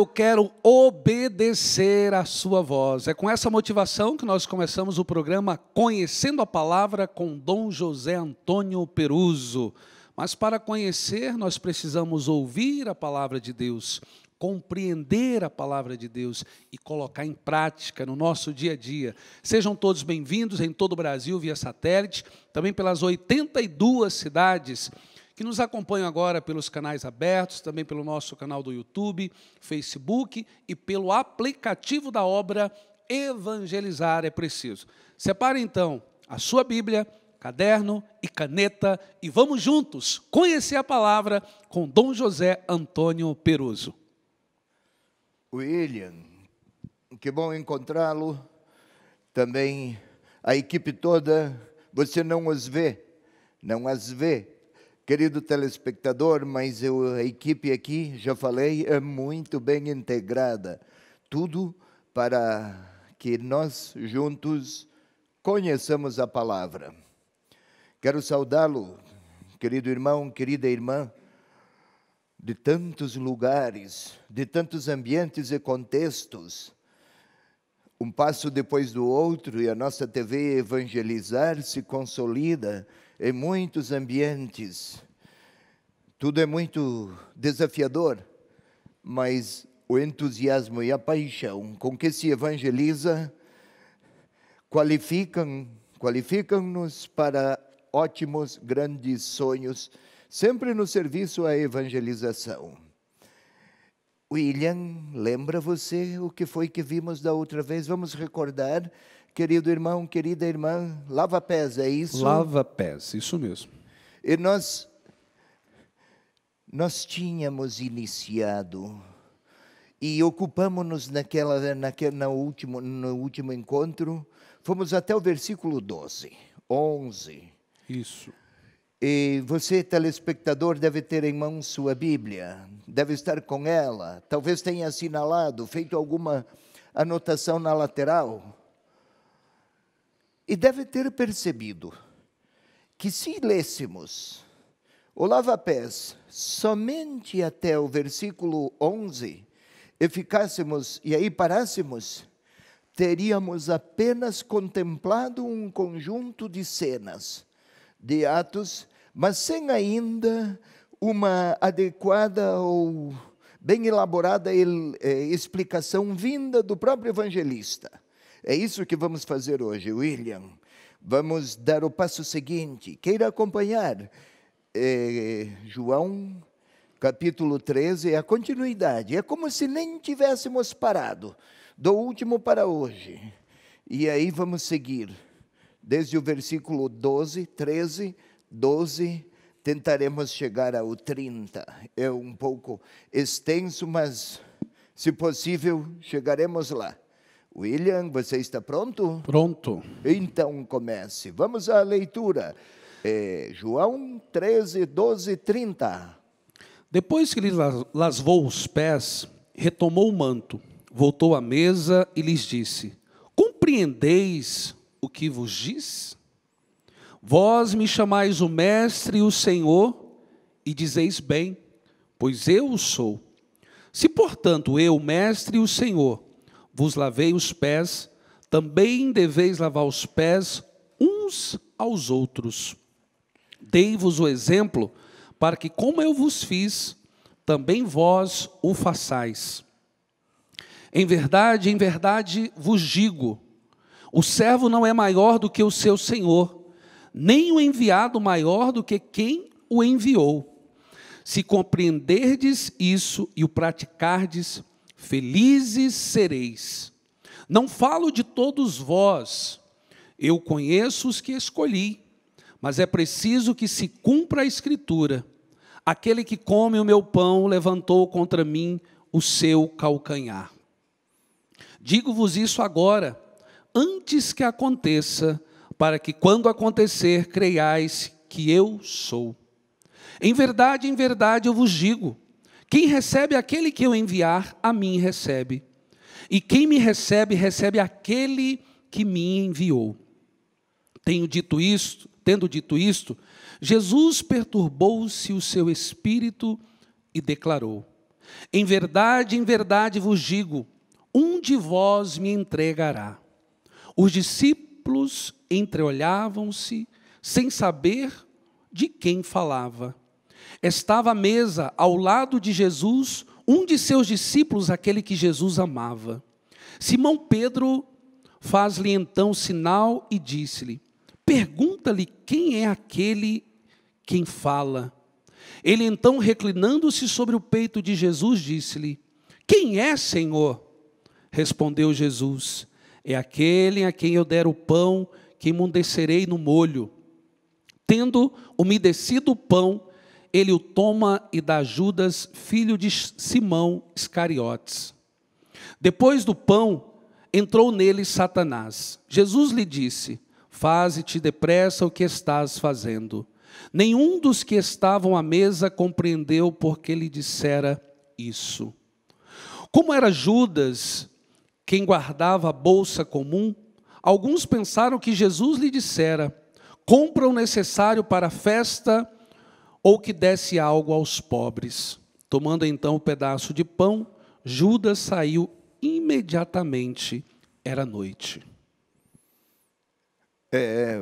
eu quero obedecer à Sua voz. É com essa motivação que nós começamos o programa Conhecendo a Palavra com Dom José Antônio Peruso. Mas para conhecer, nós precisamos ouvir a palavra de Deus, compreender a palavra de Deus e colocar em prática no nosso dia a dia. Sejam todos bem-vindos em todo o Brasil via satélite, também pelas 82 cidades que nos acompanham agora pelos canais abertos, também pelo nosso canal do YouTube, Facebook e pelo aplicativo da obra Evangelizar é Preciso. Separe então a sua Bíblia, caderno e caneta e vamos juntos conhecer a palavra com Dom José Antônio Peruso. William, que bom encontrá-lo. Também a equipe toda, você não os vê, não as vê, Querido telespectador, mas eu, a equipe aqui, já falei, é muito bem integrada. Tudo para que nós juntos conheçamos a palavra. Quero saudá-lo, querido irmão, querida irmã, de tantos lugares, de tantos ambientes e contextos. Um passo depois do outro, e a nossa TV Evangelizar se consolida em muitos ambientes. Tudo é muito desafiador, mas o entusiasmo e a paixão com que se evangeliza qualificam, qualificam-nos para ótimos grandes sonhos, sempre no serviço à evangelização. William, lembra você o que foi que vimos da outra vez? Vamos recordar Querido irmão, querida irmã, lava pés, é isso? Lava pés, isso mesmo. E nós nós tínhamos iniciado e ocupamos-nos naquela, naquela no último, no último encontro, fomos até o versículo 12, 11. Isso. E você, telespectador, deve ter em mãos sua Bíblia, deve estar com ela, talvez tenha assinalado, feito alguma anotação na lateral. E deve ter percebido que se lêssemos o lava-pés somente até o versículo 11 e ficássemos e aí parássemos, teríamos apenas contemplado um conjunto de cenas, de atos, mas sem ainda uma adequada ou bem elaborada eh, explicação vinda do próprio evangelista. É isso que vamos fazer hoje, William. Vamos dar o passo seguinte. Queira acompanhar é, João capítulo 13, é a continuidade. É como se nem tivéssemos parado, do último para hoje. E aí vamos seguir, desde o versículo 12, 13, 12, tentaremos chegar ao 30. É um pouco extenso, mas, se possível, chegaremos lá. William, você está pronto? Pronto. Então comece. Vamos à leitura. É, João 13, 12, 30. Depois que lhes lasvou os pés, retomou o manto, voltou à mesa e lhes disse: Compreendeis o que vos diz? Vós me chamais o Mestre e o Senhor, e dizeis bem, pois eu o sou. Se, portanto, eu, Mestre e o Senhor, vos lavei os pés, também deveis lavar os pés uns aos outros. Dei-vos o exemplo, para que, como eu vos fiz, também vós o façais. Em verdade, em verdade vos digo: o servo não é maior do que o seu senhor, nem o enviado maior do que quem o enviou. Se compreenderdes isso e o praticardes, Felizes sereis. Não falo de todos vós, eu conheço os que escolhi, mas é preciso que se cumpra a Escritura. Aquele que come o meu pão levantou contra mim o seu calcanhar. Digo-vos isso agora, antes que aconteça, para que quando acontecer creiais que eu sou. Em verdade, em verdade eu vos digo: quem recebe aquele que eu enviar, a mim recebe. E quem me recebe, recebe aquele que me enviou. Tenho dito isto, tendo dito isto, Jesus perturbou-se o seu espírito e declarou: Em verdade, em verdade vos digo, um de vós me entregará. Os discípulos entreolhavam-se, sem saber de quem falava estava à mesa ao lado de Jesus, um de seus discípulos, aquele que Jesus amava. Simão Pedro faz-lhe então sinal e disse-lhe: Pergunta-lhe quem é aquele quem fala. Ele então, reclinando-se sobre o peito de Jesus, disse-lhe: Quem é, Senhor? Respondeu Jesus: É aquele a quem eu der o pão que emudecerei no molho. Tendo umedecido o pão, ele o toma e dá a Judas, filho de Simão Iscariotes. Depois do pão, entrou nele Satanás. Jesus lhe disse: Faze-te depressa o que estás fazendo. Nenhum dos que estavam à mesa compreendeu porque lhe dissera isso. Como era Judas quem guardava a bolsa comum, alguns pensaram que Jesus lhe dissera: Compra o necessário para a festa ou que desse algo aos pobres. Tomando então o um pedaço de pão, Judas saiu imediatamente, era noite. É, é,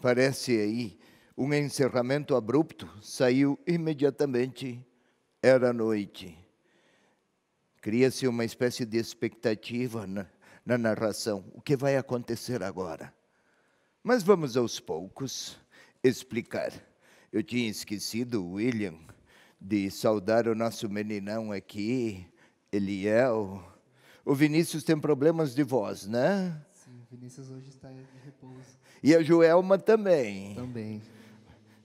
parece aí um encerramento abrupto, saiu imediatamente, era noite. Cria-se uma espécie de expectativa na, na narração: o que vai acontecer agora? Mas vamos aos poucos explicar. Eu tinha esquecido, William, de saudar o nosso meninão aqui, Eliel. O Vinícius tem problemas de voz, né? Sim, o Vinícius hoje está de repouso. E a Joelma também. Também.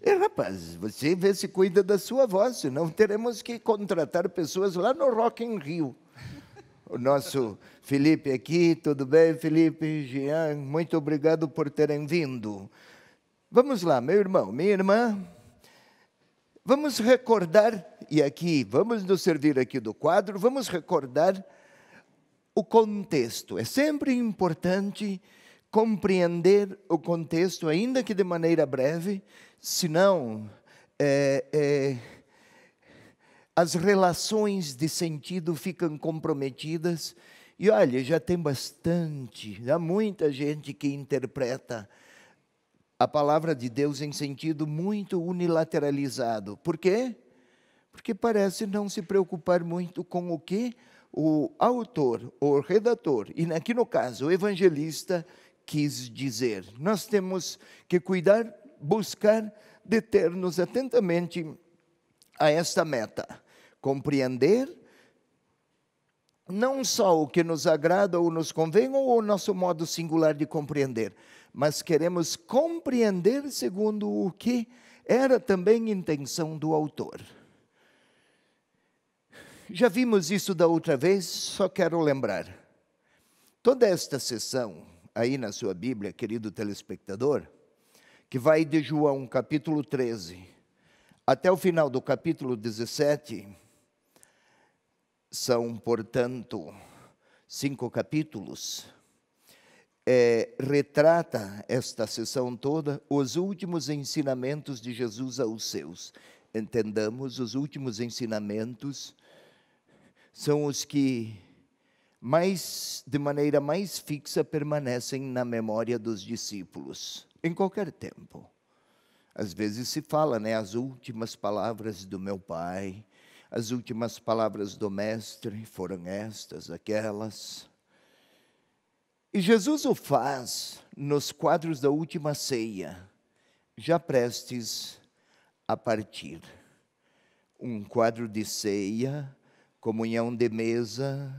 E, é, rapaz, você vê se cuida da sua voz, senão teremos que contratar pessoas lá no Rock in Rio. O nosso Felipe aqui, tudo bem, Felipe? Jean, muito obrigado por terem vindo. Vamos lá, meu irmão, minha irmã. Vamos recordar, e aqui vamos nos servir aqui do quadro, vamos recordar o contexto. É sempre importante compreender o contexto, ainda que de maneira breve, senão é, é, as relações de sentido ficam comprometidas. E olha, já tem bastante, há muita gente que interpreta a palavra de Deus em sentido muito unilateralizado. Por quê? Porque parece não se preocupar muito com o que o autor, o redator, e aqui no caso o evangelista, quis dizer. Nós temos que cuidar, buscar deter-nos atentamente a esta meta, compreender não só o que nos agrada ou nos convém, ou o nosso modo singular de compreender, mas queremos compreender segundo o que era também intenção do autor. Já vimos isso da outra vez, só quero lembrar. Toda esta sessão aí na sua Bíblia, querido telespectador, que vai de João capítulo 13 até o final do capítulo 17, são, portanto, cinco capítulos é, retrata esta sessão toda os últimos ensinamentos de Jesus aos seus. Entendamos, os últimos ensinamentos são os que mais de maneira mais fixa permanecem na memória dos discípulos em qualquer tempo. Às vezes se fala, né, as últimas palavras do meu pai, as últimas palavras do mestre foram estas, aquelas. E Jesus o faz nos quadros da última ceia, já prestes a partir. Um quadro de ceia, comunhão de mesa,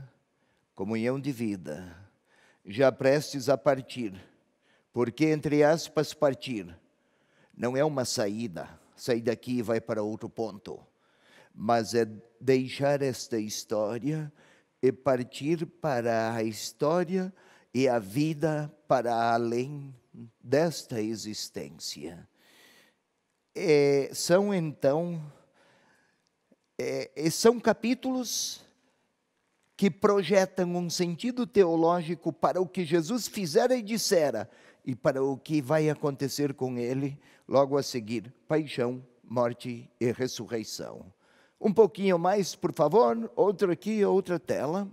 comunhão de vida, já prestes a partir. Porque, entre aspas, partir não é uma saída, sair daqui e vai para outro ponto, mas é deixar esta história e partir para a história e a vida para além desta existência. É, são então, é, é, são capítulos que projetam um sentido teológico para o que Jesus fizera e dissera e para o que vai acontecer com ele logo a seguir: paixão, morte e ressurreição. Um pouquinho mais, por favor, outro aqui, outra tela.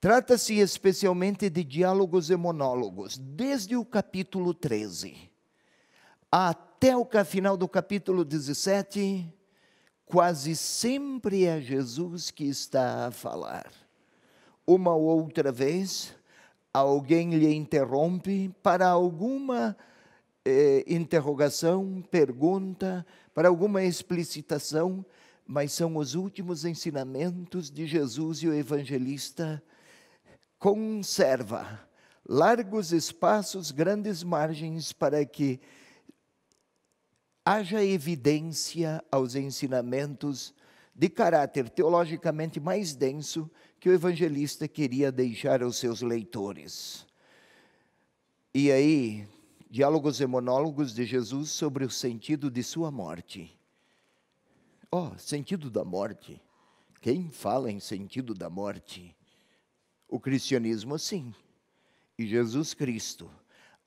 Trata-se especialmente de diálogos e monólogos, desde o capítulo 13 até o final do capítulo 17, quase sempre é Jesus que está a falar. Uma ou outra vez, alguém lhe interrompe para alguma eh, interrogação, pergunta, para alguma explicitação, mas são os últimos ensinamentos de Jesus e o evangelista conserva largos espaços, grandes margens para que haja evidência aos ensinamentos de caráter teologicamente mais denso que o evangelista queria deixar aos seus leitores. E aí, diálogos e monólogos de Jesus sobre o sentido de sua morte. Oh, sentido da morte. Quem fala em sentido da morte? O cristianismo, sim. E Jesus Cristo,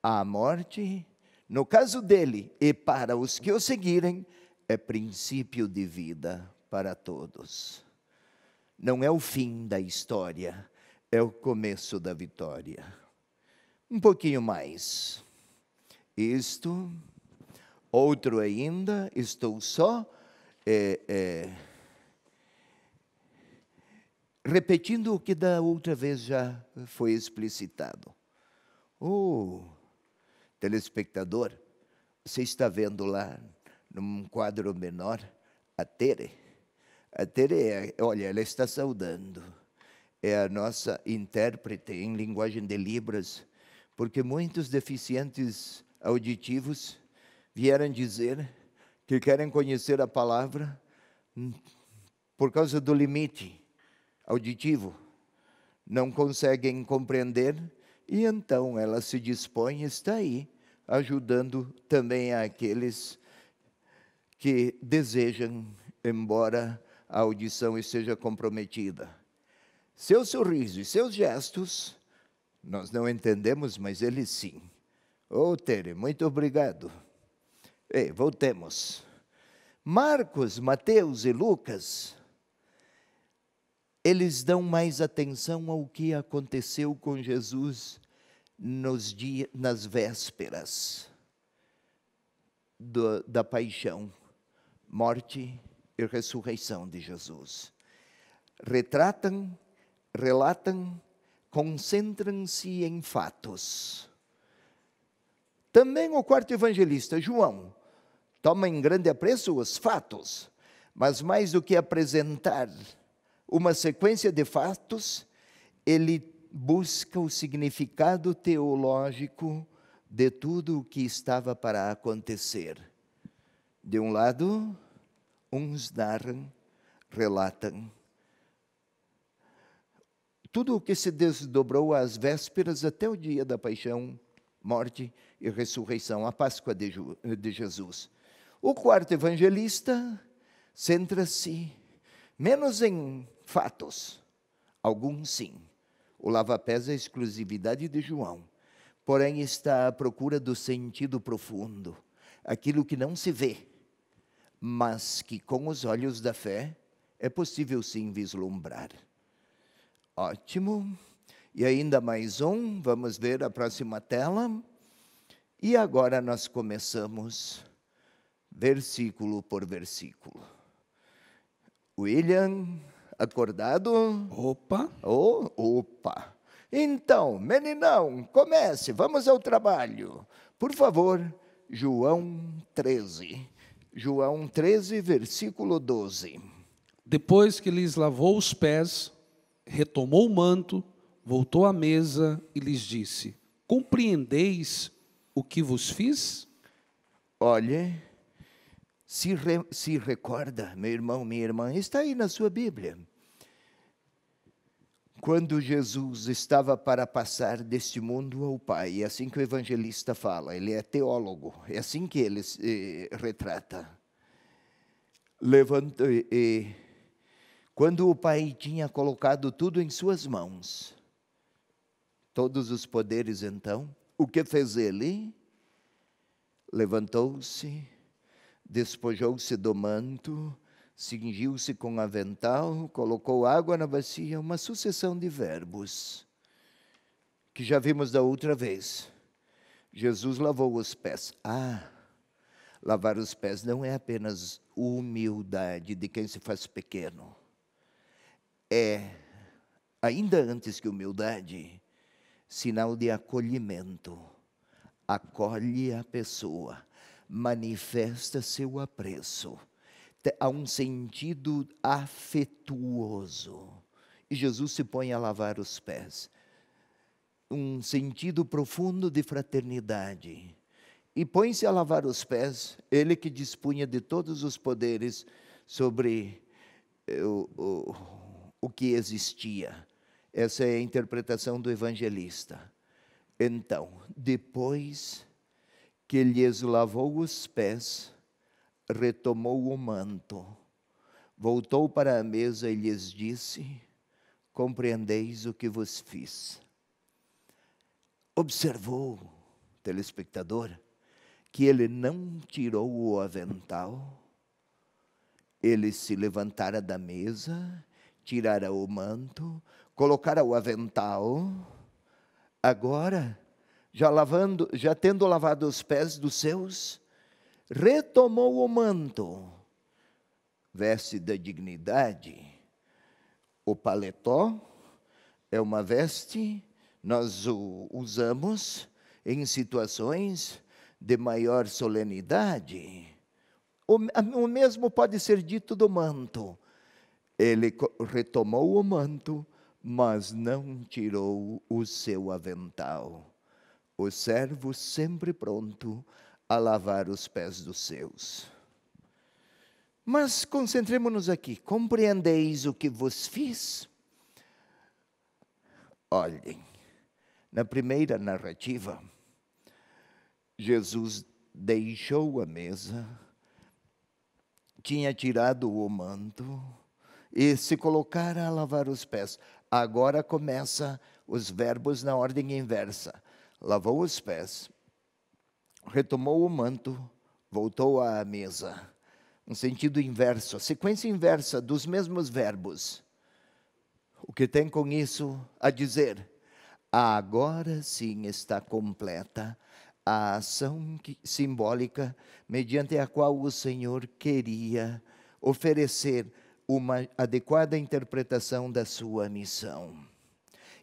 a morte, no caso dele e para os que o seguirem, é princípio de vida para todos. Não é o fim da história, é o começo da vitória. Um pouquinho mais. Isto, outro ainda, estou só. É, é, repetindo o que da outra vez já foi explicitado. O telespectador, você está vendo lá, num quadro menor, a Tere. A Tere, é, olha, ela está saudando. É a nossa intérprete em linguagem de Libras, porque muitos deficientes auditivos vieram dizer que querem conhecer a palavra por causa do limite auditivo, não conseguem compreender e então ela se dispõe, está aí, ajudando também aqueles que desejam, embora a audição esteja comprometida. Seu sorriso e seus gestos, nós não entendemos, mas eles sim. Ô, oh, Tere, muito obrigado. Ei, voltemos. Marcos, Mateus e Lucas eles dão mais atenção ao que aconteceu com Jesus nos dias, nas vésperas do, da paixão, morte e ressurreição de Jesus. Retratam, relatam, concentram-se em fatos. Também o quarto evangelista, João, toma em grande apreço os fatos, mas mais do que apresentar uma sequência de fatos, ele busca o significado teológico de tudo o que estava para acontecer. De um lado, uns narram, relatam. Tudo o que se desdobrou às vésperas até o dia da paixão, morte e ressurreição, a Páscoa de, de Jesus. O quarto evangelista centra-se menos em fatos. Alguns sim. O lava-pés é exclusividade de João. Porém, está à procura do sentido profundo, aquilo que não se vê, mas que com os olhos da fé é possível sim vislumbrar. Ótimo. E ainda mais um, vamos ver a próxima tela. E agora nós começamos versículo por versículo. William Acordado? Opa! Oh, opa! Então, meninão, comece, vamos ao trabalho. Por favor, João 13. João 13, versículo 12. Depois que lhes lavou os pés, retomou o manto, voltou à mesa e lhes disse: Compreendeis o que vos fiz? Olhe se, re, se recorda, meu irmão, minha irmã, está aí na sua Bíblia. Quando Jesus estava para passar deste mundo ao Pai, é assim que o evangelista fala, ele é teólogo, é assim que ele eh, retrata. Levanta, eh, quando o Pai tinha colocado tudo em suas mãos, todos os poderes então, o que fez ele? Levantou-se despojou-se do manto, cingiu-se com avental, colocou água na bacia, uma sucessão de verbos que já vimos da outra vez. Jesus lavou os pés. Ah, lavar os pés não é apenas humildade de quem se faz pequeno. É, ainda antes que humildade, sinal de acolhimento. Acolhe a pessoa, manifesta seu apreço a um sentido afetuoso. E Jesus se põe a lavar os pés. Um sentido profundo de fraternidade. E põe-se a lavar os pés, ele que dispunha de todos os poderes sobre eh, o, o, o que existia. Essa é a interpretação do evangelista. Então, depois que lhes lavou os pés, retomou o manto, voltou para a mesa e lhes disse: Compreendeis o que vos fiz. Observou, telespectador, que ele não tirou o avental, ele se levantara da mesa, tirara o manto, colocara o avental. Agora, já lavando, já tendo lavado os pés dos seus, retomou o manto, veste da dignidade. O paletó é uma veste, nós o usamos em situações de maior solenidade. O, o mesmo pode ser dito do manto. Ele retomou o manto, mas não tirou o seu avental o servo sempre pronto a lavar os pés dos seus. Mas concentremos-nos aqui. Compreendeis o que vos fiz? Olhem, na primeira narrativa, Jesus deixou a mesa, tinha tirado o manto e se colocara a lavar os pés. Agora começa os verbos na ordem inversa lavou os pés, retomou o manto, voltou à mesa. Um sentido inverso, a sequência inversa dos mesmos verbos. O que tem com isso a dizer? Agora sim está completa a ação que, simbólica mediante a qual o Senhor queria oferecer uma adequada interpretação da sua missão.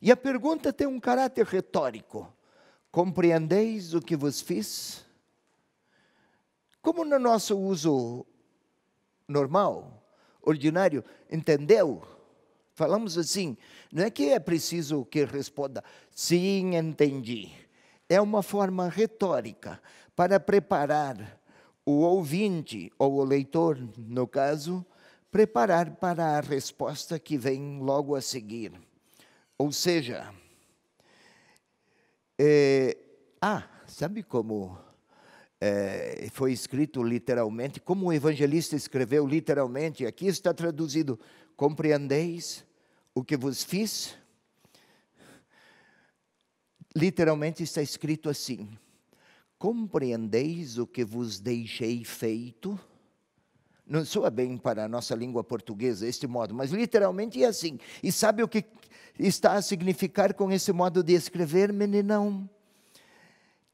E a pergunta tem um caráter retórico. Compreendeis o que vos fiz? Como no nosso uso normal, ordinário, entendeu? Falamos assim, não é que é preciso que responda, sim, entendi. É uma forma retórica para preparar o ouvinte, ou o leitor, no caso, preparar para a resposta que vem logo a seguir. Ou seja, é, ah, sabe como é, foi escrito literalmente? Como o evangelista escreveu literalmente? Aqui está traduzido: compreendeis o que vos fiz? Literalmente está escrito assim: compreendeis o que vos deixei feito? Não soa bem para a nossa língua portuguesa este modo, mas literalmente é assim. E sabe o que está a significar com esse modo de escrever, meninão?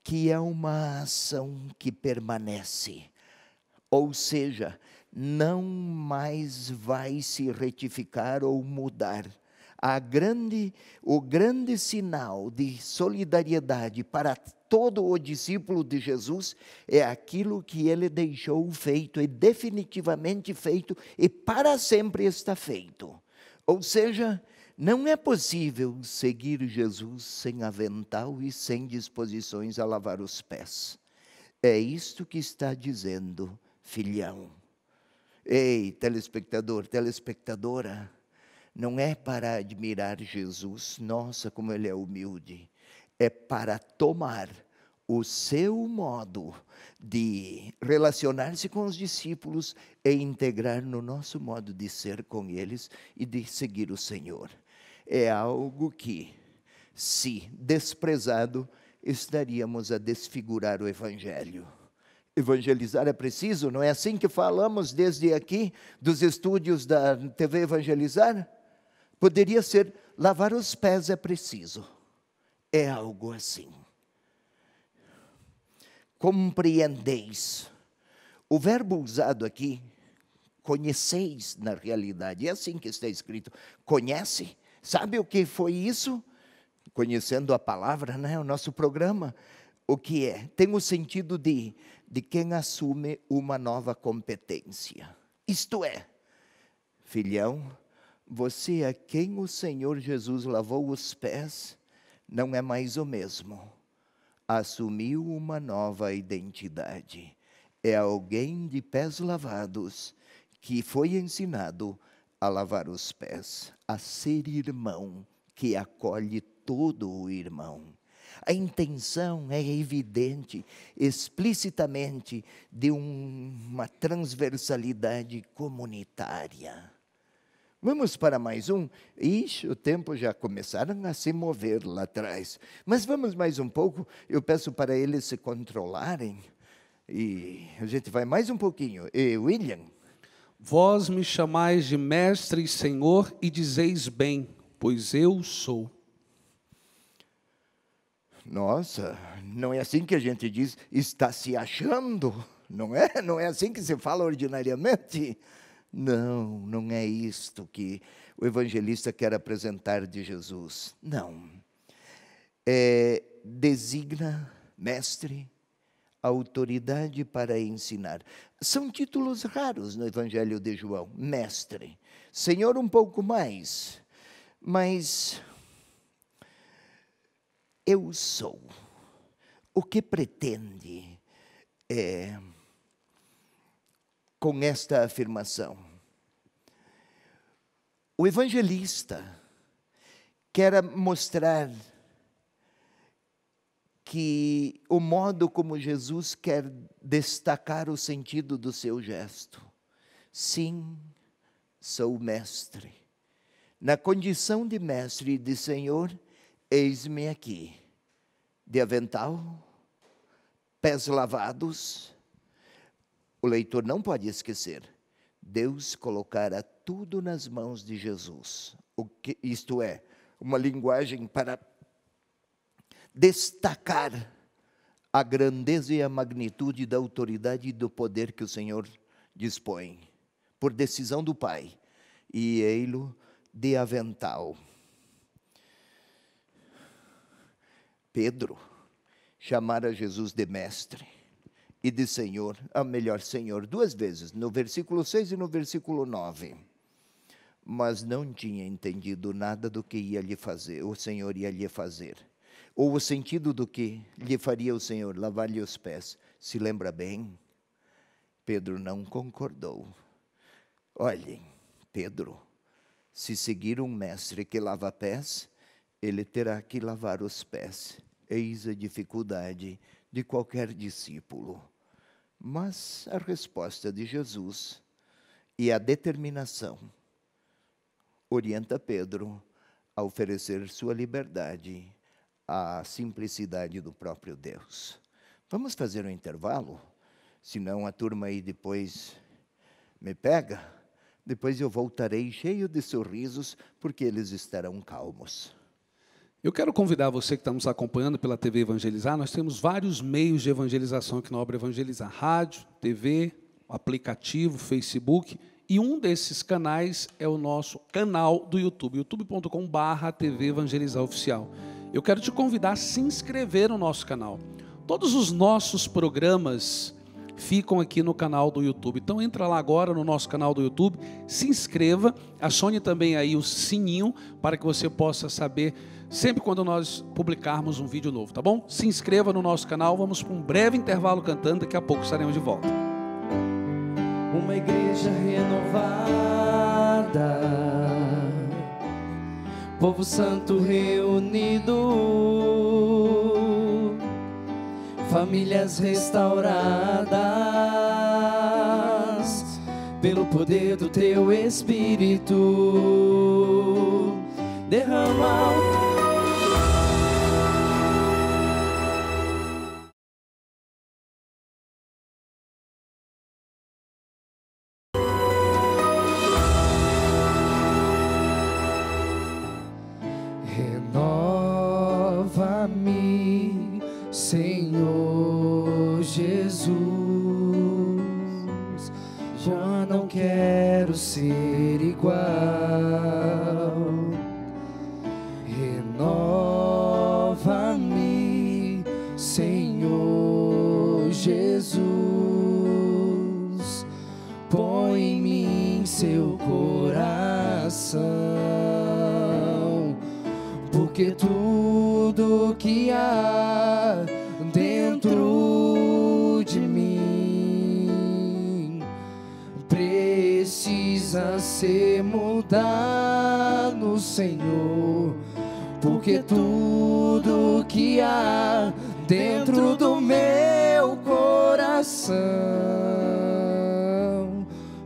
Que é uma ação que permanece. Ou seja, não mais vai se retificar ou mudar a grande, o grande sinal de solidariedade para todo o discípulo de Jesus é aquilo que ele deixou feito, é definitivamente feito e para sempre está feito. Ou seja, não é possível seguir Jesus sem avental e sem disposições a lavar os pés. É isto que está dizendo, filhão. Ei, telespectador, telespectadora, não é para admirar Jesus, nossa, como ele é humilde, é para tomar o seu modo de relacionar-se com os discípulos e integrar no nosso modo de ser com eles e de seguir o Senhor. É algo que, se desprezado, estaríamos a desfigurar o Evangelho. Evangelizar é preciso, não é assim que falamos desde aqui dos estúdios da TV Evangelizar? Poderia ser lavar os pés é preciso. É algo assim. Compreendeis. O verbo usado aqui, conheceis na realidade, é assim que está escrito. Conhece? Sabe o que foi isso? Conhecendo a palavra, né? o nosso programa. O que é? Tem o sentido de, de quem assume uma nova competência. Isto é, filhão, você a é quem o Senhor Jesus lavou os pés não é mais o mesmo. Assumiu uma nova identidade. É alguém de pés lavados que foi ensinado a lavar os pés, a ser irmão que acolhe todo o irmão. A intenção é evidente, explicitamente, de um, uma transversalidade comunitária Vamos para mais um? Ixi, o tempo já começaram a se mover lá atrás. Mas vamos mais um pouco. Eu peço para eles se controlarem. E a gente vai mais um pouquinho. E William. Vós me chamais de mestre e senhor e dizeis bem, pois eu sou. Nossa, não é assim que a gente diz, está se achando, não é? Não é assim que se fala ordinariamente. Não, não é isto que o evangelista quer apresentar de Jesus. Não. É, designa mestre, autoridade para ensinar. São títulos raros no Evangelho de João: mestre, senhor, um pouco mais, mas eu sou. O que pretende é, com esta afirmação? O evangelista quer mostrar que o modo como Jesus quer destacar o sentido do seu gesto. Sim, sou mestre. Na condição de mestre e de senhor, eis-me aqui, de avental, pés lavados. O leitor não pode esquecer: Deus colocara tudo nas mãos de Jesus. Que, isto é, uma linguagem para destacar a grandeza e a magnitude da autoridade e do poder que o Senhor dispõe, por decisão do Pai, e ei-lo de avental. Pedro chamara Jesus de mestre e de Senhor, a melhor Senhor, duas vezes, no versículo 6 e no versículo 9 mas não tinha entendido nada do que ia lhe fazer, o Senhor ia lhe fazer. Ou o sentido do que lhe faria o Senhor, lavar-lhe os pés. Se lembra bem? Pedro não concordou. Olhem, Pedro, se seguir um mestre que lava pés, ele terá que lavar os pés. Eis a dificuldade de qualquer discípulo. Mas a resposta de Jesus e a determinação orienta Pedro a oferecer sua liberdade à simplicidade do próprio Deus. Vamos fazer um intervalo? Senão a turma aí depois me pega. Depois eu voltarei cheio de sorrisos, porque eles estarão calmos. Eu quero convidar você que está nos acompanhando pela TV Evangelizar. Nós temos vários meios de evangelização aqui na obra Evangelizar: rádio, TV, aplicativo, Facebook. E um desses canais é o nosso canal do YouTube, youtube.com/barra TV Evangelizar Oficial. Eu quero te convidar a se inscrever no nosso canal. Todos os nossos programas ficam aqui no canal do YouTube. Então entra lá agora no nosso canal do YouTube, se inscreva, acione também aí o sininho para que você possa saber sempre quando nós publicarmos um vídeo novo, tá bom? Se inscreva no nosso canal, vamos para um breve intervalo cantando, daqui a pouco estaremos de volta uma igreja renovada, povo santo reunido, famílias restauradas pelo poder do teu Espírito. Derrama ser igual. mudar no Senhor, porque tudo que há dentro do meu coração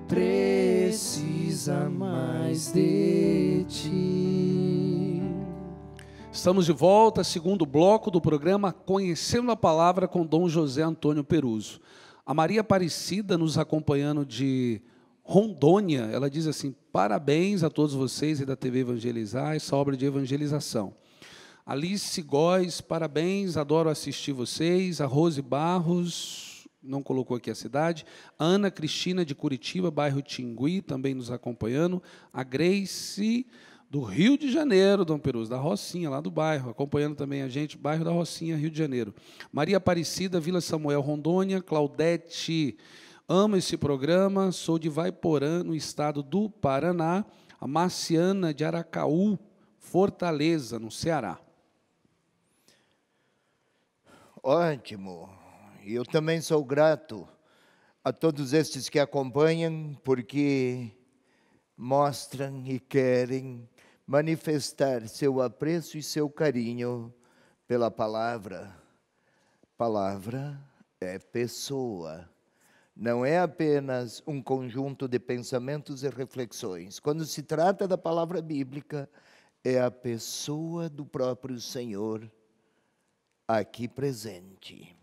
precisa mais de ti. Estamos de volta, segundo bloco do programa Conhecendo a Palavra com Dom José Antônio Peruso. A Maria Aparecida nos acompanhando de Rondônia, ela diz assim: parabéns a todos vocês e da TV Evangelizar, essa obra de evangelização. Alice Góes, parabéns, adoro assistir vocês. A Rose Barros, não colocou aqui a cidade. A Ana Cristina de Curitiba, bairro Tingui, também nos acompanhando. A Grace do Rio de Janeiro, Dom Perus, da Rocinha, lá do bairro, acompanhando também a gente, bairro da Rocinha, Rio de Janeiro. Maria Aparecida, Vila Samuel Rondônia, Claudete Amo esse programa, sou de Vaiporã, no estado do Paraná, a Marciana de Aracaú, Fortaleza, no Ceará. Ótimo. Eu também sou grato a todos estes que acompanham, porque mostram e querem manifestar seu apreço e seu carinho pela palavra. Palavra é pessoa não é apenas um conjunto de pensamentos e reflexões. Quando se trata da palavra bíblica, é a pessoa do próprio Senhor aqui presente.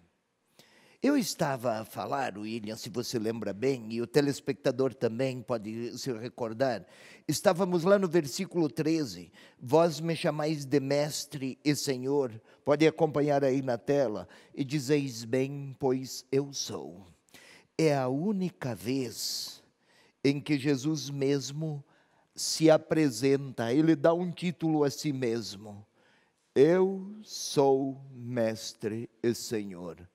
Eu estava a falar, William, se você lembra bem, e o telespectador também pode se recordar. Estávamos lá no versículo 13. Vós me chamais de mestre e senhor. Pode acompanhar aí na tela. E dizeis bem, pois eu sou é a única vez em que Jesus mesmo se apresenta, ele dá um título a si mesmo. Eu sou mestre e senhor.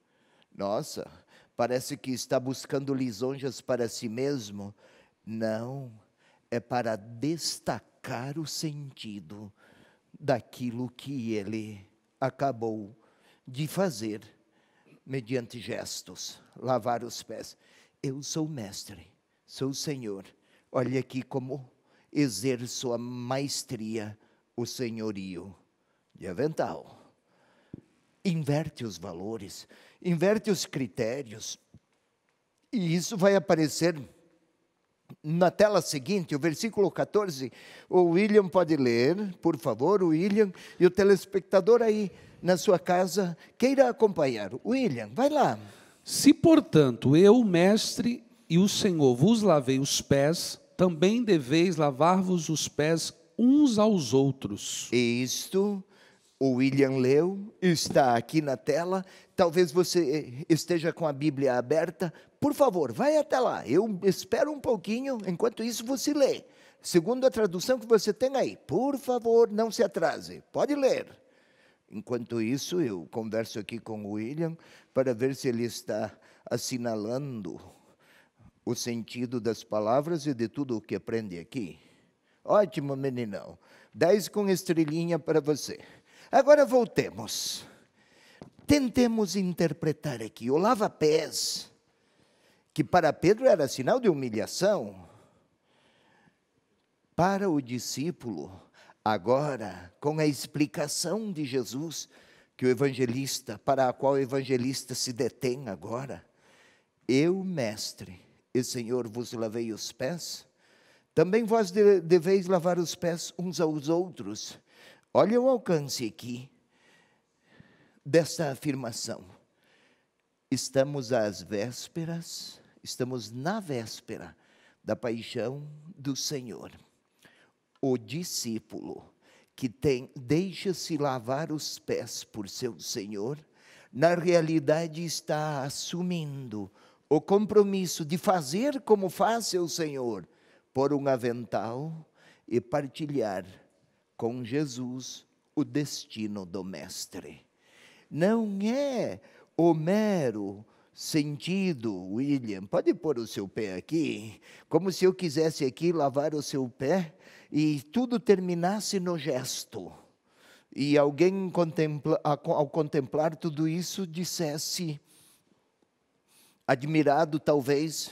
Nossa, parece que está buscando lisonjas para si mesmo. Não, é para destacar o sentido daquilo que ele acabou de fazer mediante gestos, lavar os pés. Eu sou o mestre, sou o Senhor. Olha aqui como exerço a maestria, o senhorio de avental. Inverte os valores, inverte os critérios. E isso vai aparecer na tela seguinte, o versículo 14. O William pode ler, por favor, o William e o telespectador aí na sua casa, queira acompanhar. William, vai lá. Se, portanto, eu, mestre e o Senhor, vos lavei os pés, também deveis lavar-vos os pés uns aos outros. Isto, o William leu, está aqui na tela. Talvez você eh, esteja com a Bíblia aberta. Por favor, vai até lá. Eu espero um pouquinho, enquanto isso você lê. Segundo a tradução que você tem aí, por favor, não se atrase. Pode ler. Enquanto isso, eu converso aqui com o William para ver se ele está assinalando o sentido das palavras e de tudo o que aprende aqui. Ótimo, meninão. Dez com estrelinha para você. Agora voltemos. Tentemos interpretar aqui o lava-pés, que para Pedro era sinal de humilhação, para o discípulo Agora, com a explicação de Jesus, que o evangelista, para a qual o evangelista se detém agora, eu, mestre e senhor, vos lavei os pés, também vós deveis lavar os pés uns aos outros. Olha o alcance aqui desta afirmação. Estamos às vésperas, estamos na véspera da paixão do Senhor o discípulo que tem deixa-se lavar os pés por seu Senhor, na realidade está assumindo o compromisso de fazer como faz seu Senhor, por um avental e partilhar com Jesus o destino do mestre. Não é o mero sentido, William. Pode pôr o seu pé aqui, como se eu quisesse aqui lavar o seu pé e tudo terminasse no gesto. E alguém contempla, ao contemplar tudo isso dissesse, admirado talvez,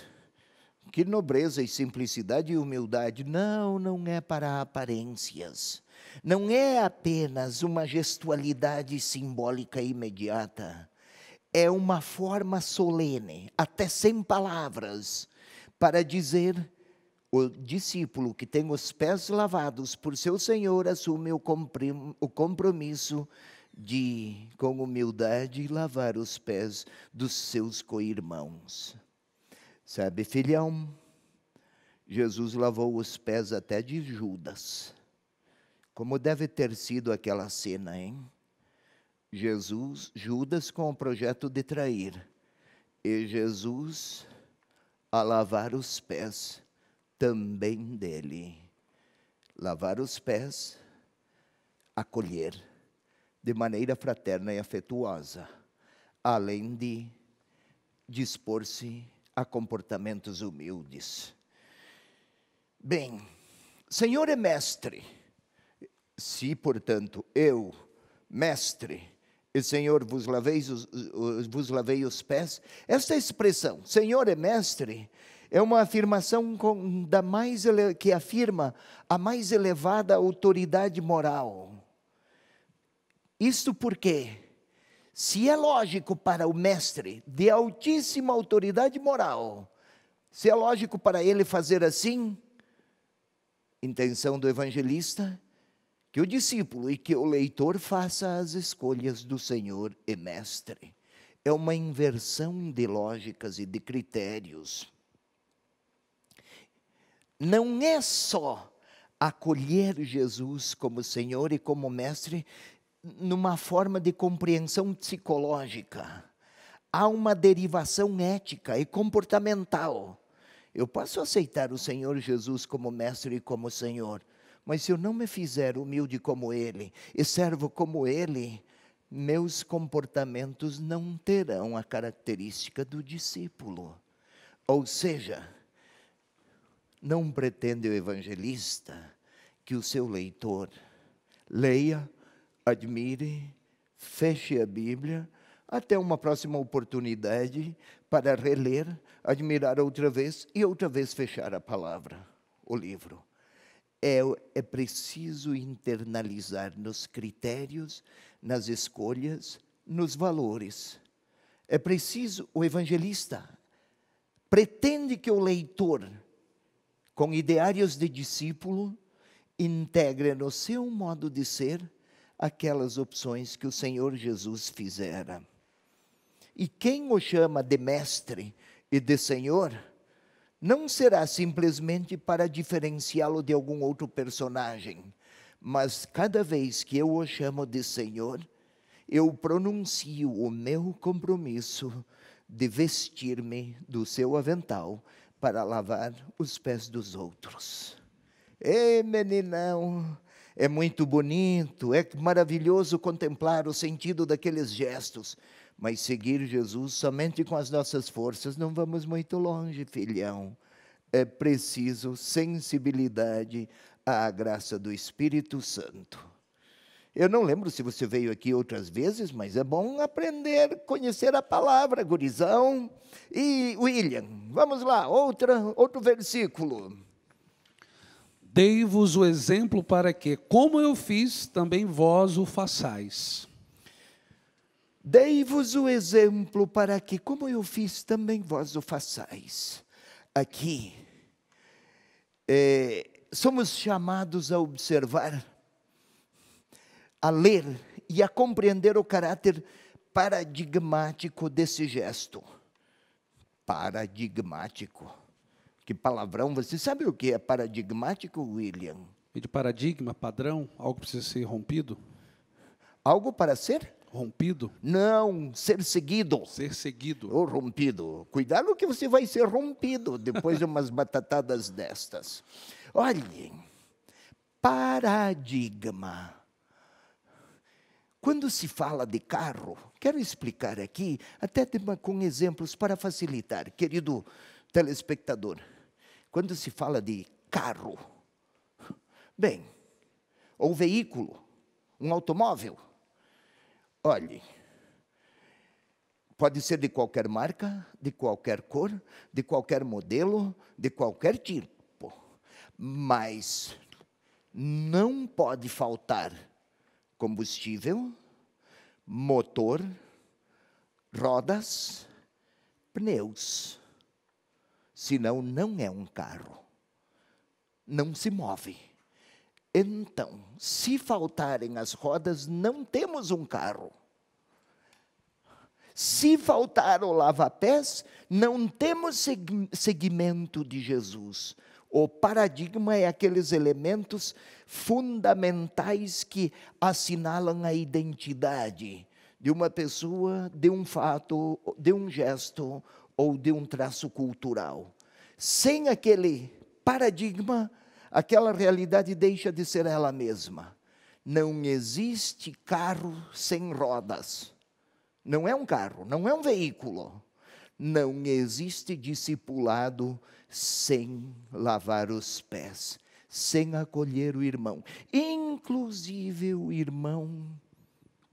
que nobreza e simplicidade e humildade. Não, não é para aparências. Não é apenas uma gestualidade simbólica imediata é uma forma solene, até sem palavras, para dizer: o discípulo que tem os pés lavados por seu Senhor assume o compromisso de, com humildade, lavar os pés dos seus co-irmãos. Sabe, filhão, Jesus lavou os pés até de Judas. Como deve ter sido aquela cena, hein? Jesus, Judas com o projeto de trair, e Jesus a lavar os pés também dele. Lavar os pés, acolher de maneira fraterna e afetuosa, além de dispor-se a comportamentos humildes. Bem, Senhor é mestre, se, portanto, eu, mestre, Senhor, vos, lavei os, vos lavei os pés. Esta expressão, Senhor é mestre, é uma afirmação com, da mais ele, que afirma a mais elevada autoridade moral. Isto porque, se é lógico para o mestre de altíssima autoridade moral, se é lógico para ele fazer assim, intenção do evangelista, que o discípulo e que o leitor faça as escolhas do Senhor e Mestre. É uma inversão de lógicas e de critérios. Não é só acolher Jesus como Senhor e como Mestre numa forma de compreensão psicológica. Há uma derivação ética e comportamental. Eu posso aceitar o Senhor Jesus como mestre e como Senhor, mas se eu não me fizer humilde como ele e servo como ele, meus comportamentos não terão a característica do discípulo. Ou seja, não pretende o evangelista que o seu leitor leia, admire, feche a Bíblia, até uma próxima oportunidade para reler, admirar outra vez e outra vez fechar a palavra, o livro é, é preciso internalizar nos critérios, nas escolhas, nos valores. É preciso o evangelista pretende que o leitor, com ideários de discípulo, integre no seu modo de ser aquelas opções que o Senhor Jesus fizera. E quem o chama de mestre e de Senhor, não será simplesmente para diferenciá-lo de algum outro personagem, mas cada vez que eu o chamo de Senhor, eu pronuncio o meu compromisso de vestir-me do seu avental para lavar os pés dos outros. Ei, é, meninão, é muito bonito, é maravilhoso contemplar o sentido daqueles gestos. Mas seguir Jesus somente com as nossas forças não vamos muito longe, filhão. É preciso sensibilidade à graça do Espírito Santo. Eu não lembro se você veio aqui outras vezes, mas é bom aprender, conhecer a palavra, gurizão. E William, vamos lá, outra, outro versículo. Dei-vos o exemplo para que, como eu fiz, também vós o façais. Dei-vos o exemplo para que, como eu fiz, também vós o façais. Aqui, é, somos chamados a observar, a ler e a compreender o caráter paradigmático desse gesto. Paradigmático. Que palavrão, você sabe o que é paradigmático, William? De paradigma, padrão, algo precisa ser rompido? Algo para ser Rompido? Não, ser seguido. Ser seguido. Ou rompido. Cuidado que você vai ser rompido depois de umas batatadas destas. Olhem, paradigma. Quando se fala de carro, quero explicar aqui, até com exemplos para facilitar, querido telespectador. Quando se fala de carro, bem, ou veículo, um automóvel, Olhe, pode ser de qualquer marca, de qualquer cor, de qualquer modelo, de qualquer tipo, mas não pode faltar combustível, motor, rodas, pneus. Senão, não é um carro. Não se move. Então, se faltarem as rodas, não temos um carro. Se faltar o lava-pés, não temos segmento de Jesus. O paradigma é aqueles elementos fundamentais que assinalam a identidade de uma pessoa, de um fato, de um gesto ou de um traço cultural. Sem aquele paradigma, aquela realidade deixa de ser ela mesma. Não existe carro sem rodas. Não é um carro, não é um veículo. Não existe discipulado sem lavar os pés, sem acolher o irmão, inclusive o irmão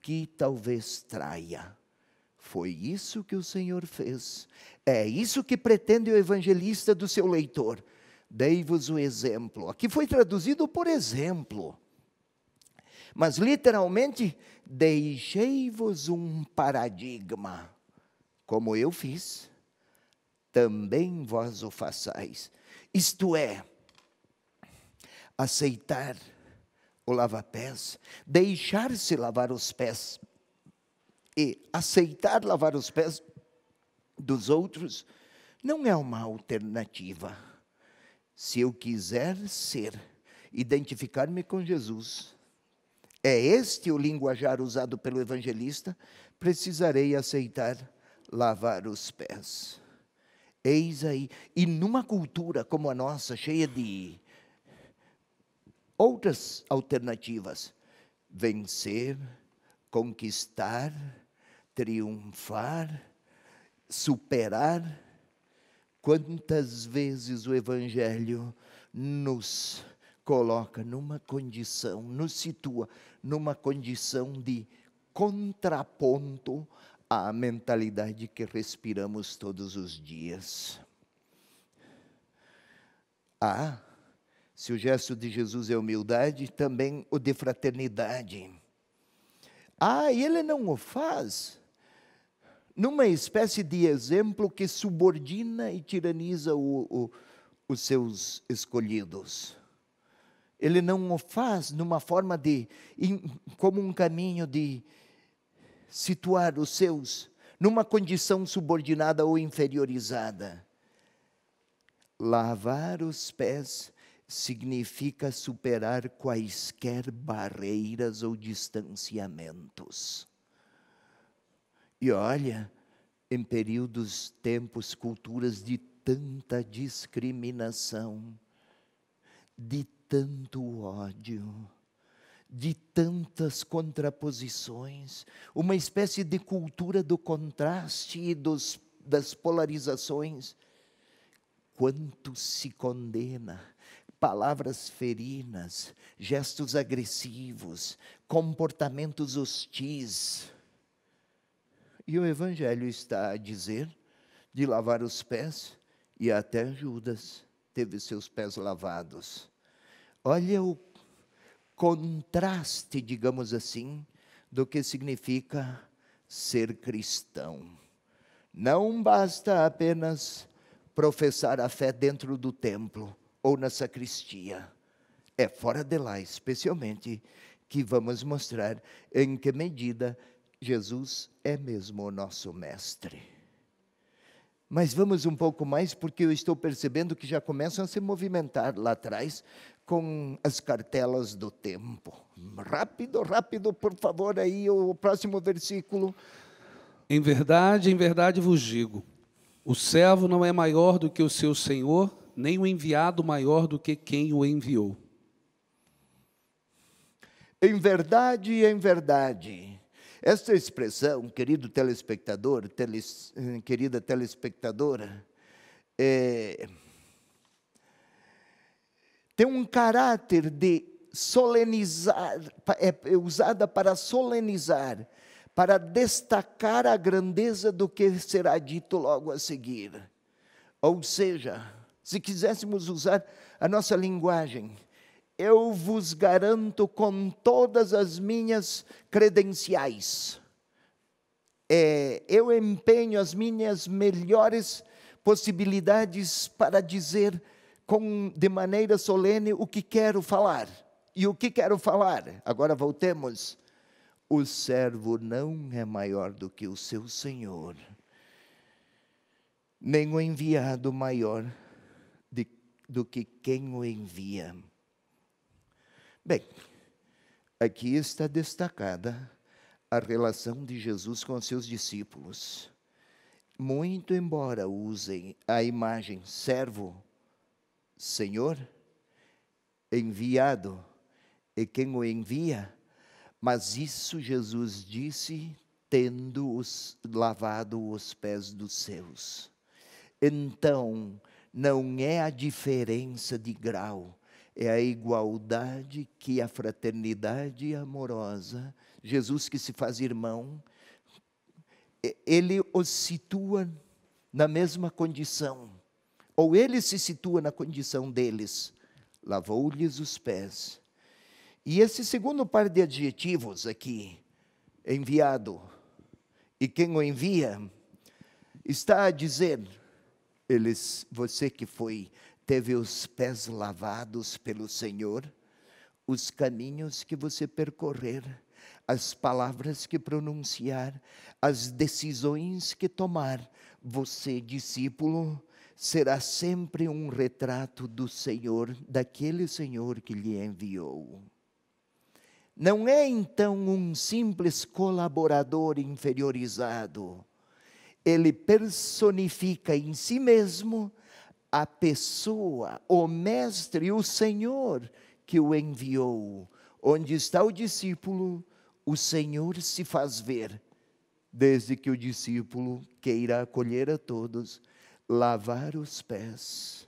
que talvez traia. Foi isso que o Senhor fez. É isso que pretende o evangelista do seu leitor dei-vos um exemplo. Aqui foi traduzido por exemplo. Mas literalmente, deixei-vos um paradigma, como eu fiz, também vós o façais. Isto é, aceitar o lava-pés, deixar-se lavar os pés e aceitar lavar os pés dos outros não é uma alternativa se eu quiser ser, identificar-me com Jesus, é este o linguajar usado pelo evangelista, precisarei aceitar lavar os pés. Eis aí, e numa cultura como a nossa, cheia de outras alternativas, vencer, conquistar, triunfar, superar, Quantas vezes o Evangelho nos coloca numa condição, nos situa numa condição de contraponto à mentalidade que respiramos todos os dias. Ah, se o gesto de Jesus é humildade, também o de fraternidade. Ah, ele não o faz numa espécie de exemplo que subordina e tiraniza o, o, os seus escolhidos. Ele não o faz numa forma de, como um caminho de situar os seus numa condição subordinada ou inferiorizada. Lavar os pés significa superar quaisquer barreiras ou distanciamentos. E olha, em períodos, tempos, culturas de tanta discriminação, de tanto ódio, de tantas contraposições, uma espécie de cultura do contraste e dos, das polarizações. Quanto se condena, palavras ferinas, gestos agressivos, comportamentos hostis e o Evangelho está a dizer de lavar os pés, e até Judas teve seus pés lavados. Olha o contraste, digamos assim, do que significa ser cristão. Não basta apenas professar a fé dentro do templo ou na sacristia. É fora de lá, especialmente, que vamos mostrar em que medida Jesus é mesmo o nosso mestre. Mas vamos um pouco mais, porque eu estou percebendo que já começam a se movimentar lá atrás com as cartelas do tempo. Rápido, rápido, por favor, aí o próximo versículo. Em verdade, em verdade vos digo: o servo não é maior do que o seu senhor, nem o enviado maior do que quem o enviou. Em verdade, em verdade esta expressão, querido telespectador, teles, eh, querida telespectadora, é, tem um caráter de solenizar, é, é usada para solenizar, para destacar a grandeza do que será dito logo a seguir. Ou seja, se quiséssemos usar a nossa linguagem eu vos garanto com todas as minhas credenciais. É, eu empenho as minhas melhores possibilidades para dizer com, de maneira solene o que quero falar. E o que quero falar? Agora voltemos. O servo não é maior do que o seu senhor, nem o enviado maior de, do que quem o envia. Bem, aqui está destacada a relação de Jesus com seus discípulos. Muito embora usem a imagem servo, Senhor, enviado e quem o envia, mas isso Jesus disse tendo os lavado os pés dos seus. Então, não é a diferença de grau é a igualdade que a fraternidade amorosa, Jesus que se faz irmão, ele os situa na mesma condição, ou ele se situa na condição deles, lavou-lhes os pés. E esse segundo par de adjetivos aqui, enviado, e quem o envia, está a dizer, eles, você que foi teve os pés lavados pelo Senhor, os caminhos que você percorrer, as palavras que pronunciar, as decisões que tomar, você, discípulo, será sempre um retrato do Senhor, daquele Senhor que lhe enviou. Não é então um simples colaborador inferiorizado. Ele personifica em si mesmo a pessoa, o Mestre, o Senhor que o enviou. Onde está o discípulo, o Senhor se faz ver, desde que o discípulo queira acolher a todos, lavar os pés,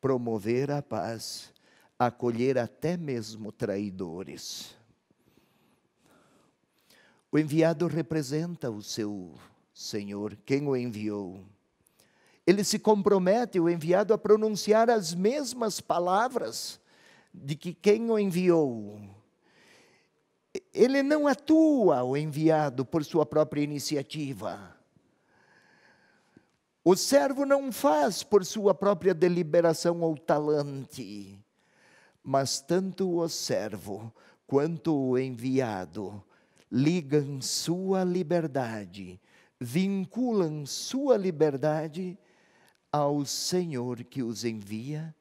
promover a paz, acolher até mesmo traidores. O enviado representa o seu Senhor, quem o enviou ele se compromete, o enviado, a pronunciar as mesmas palavras de que quem o enviou. Ele não atua, o enviado, por sua própria iniciativa. O servo não faz por sua própria deliberação ou talante, mas tanto o servo quanto o enviado ligam sua liberdade, vinculam sua liberdade ao Senhor que os envia,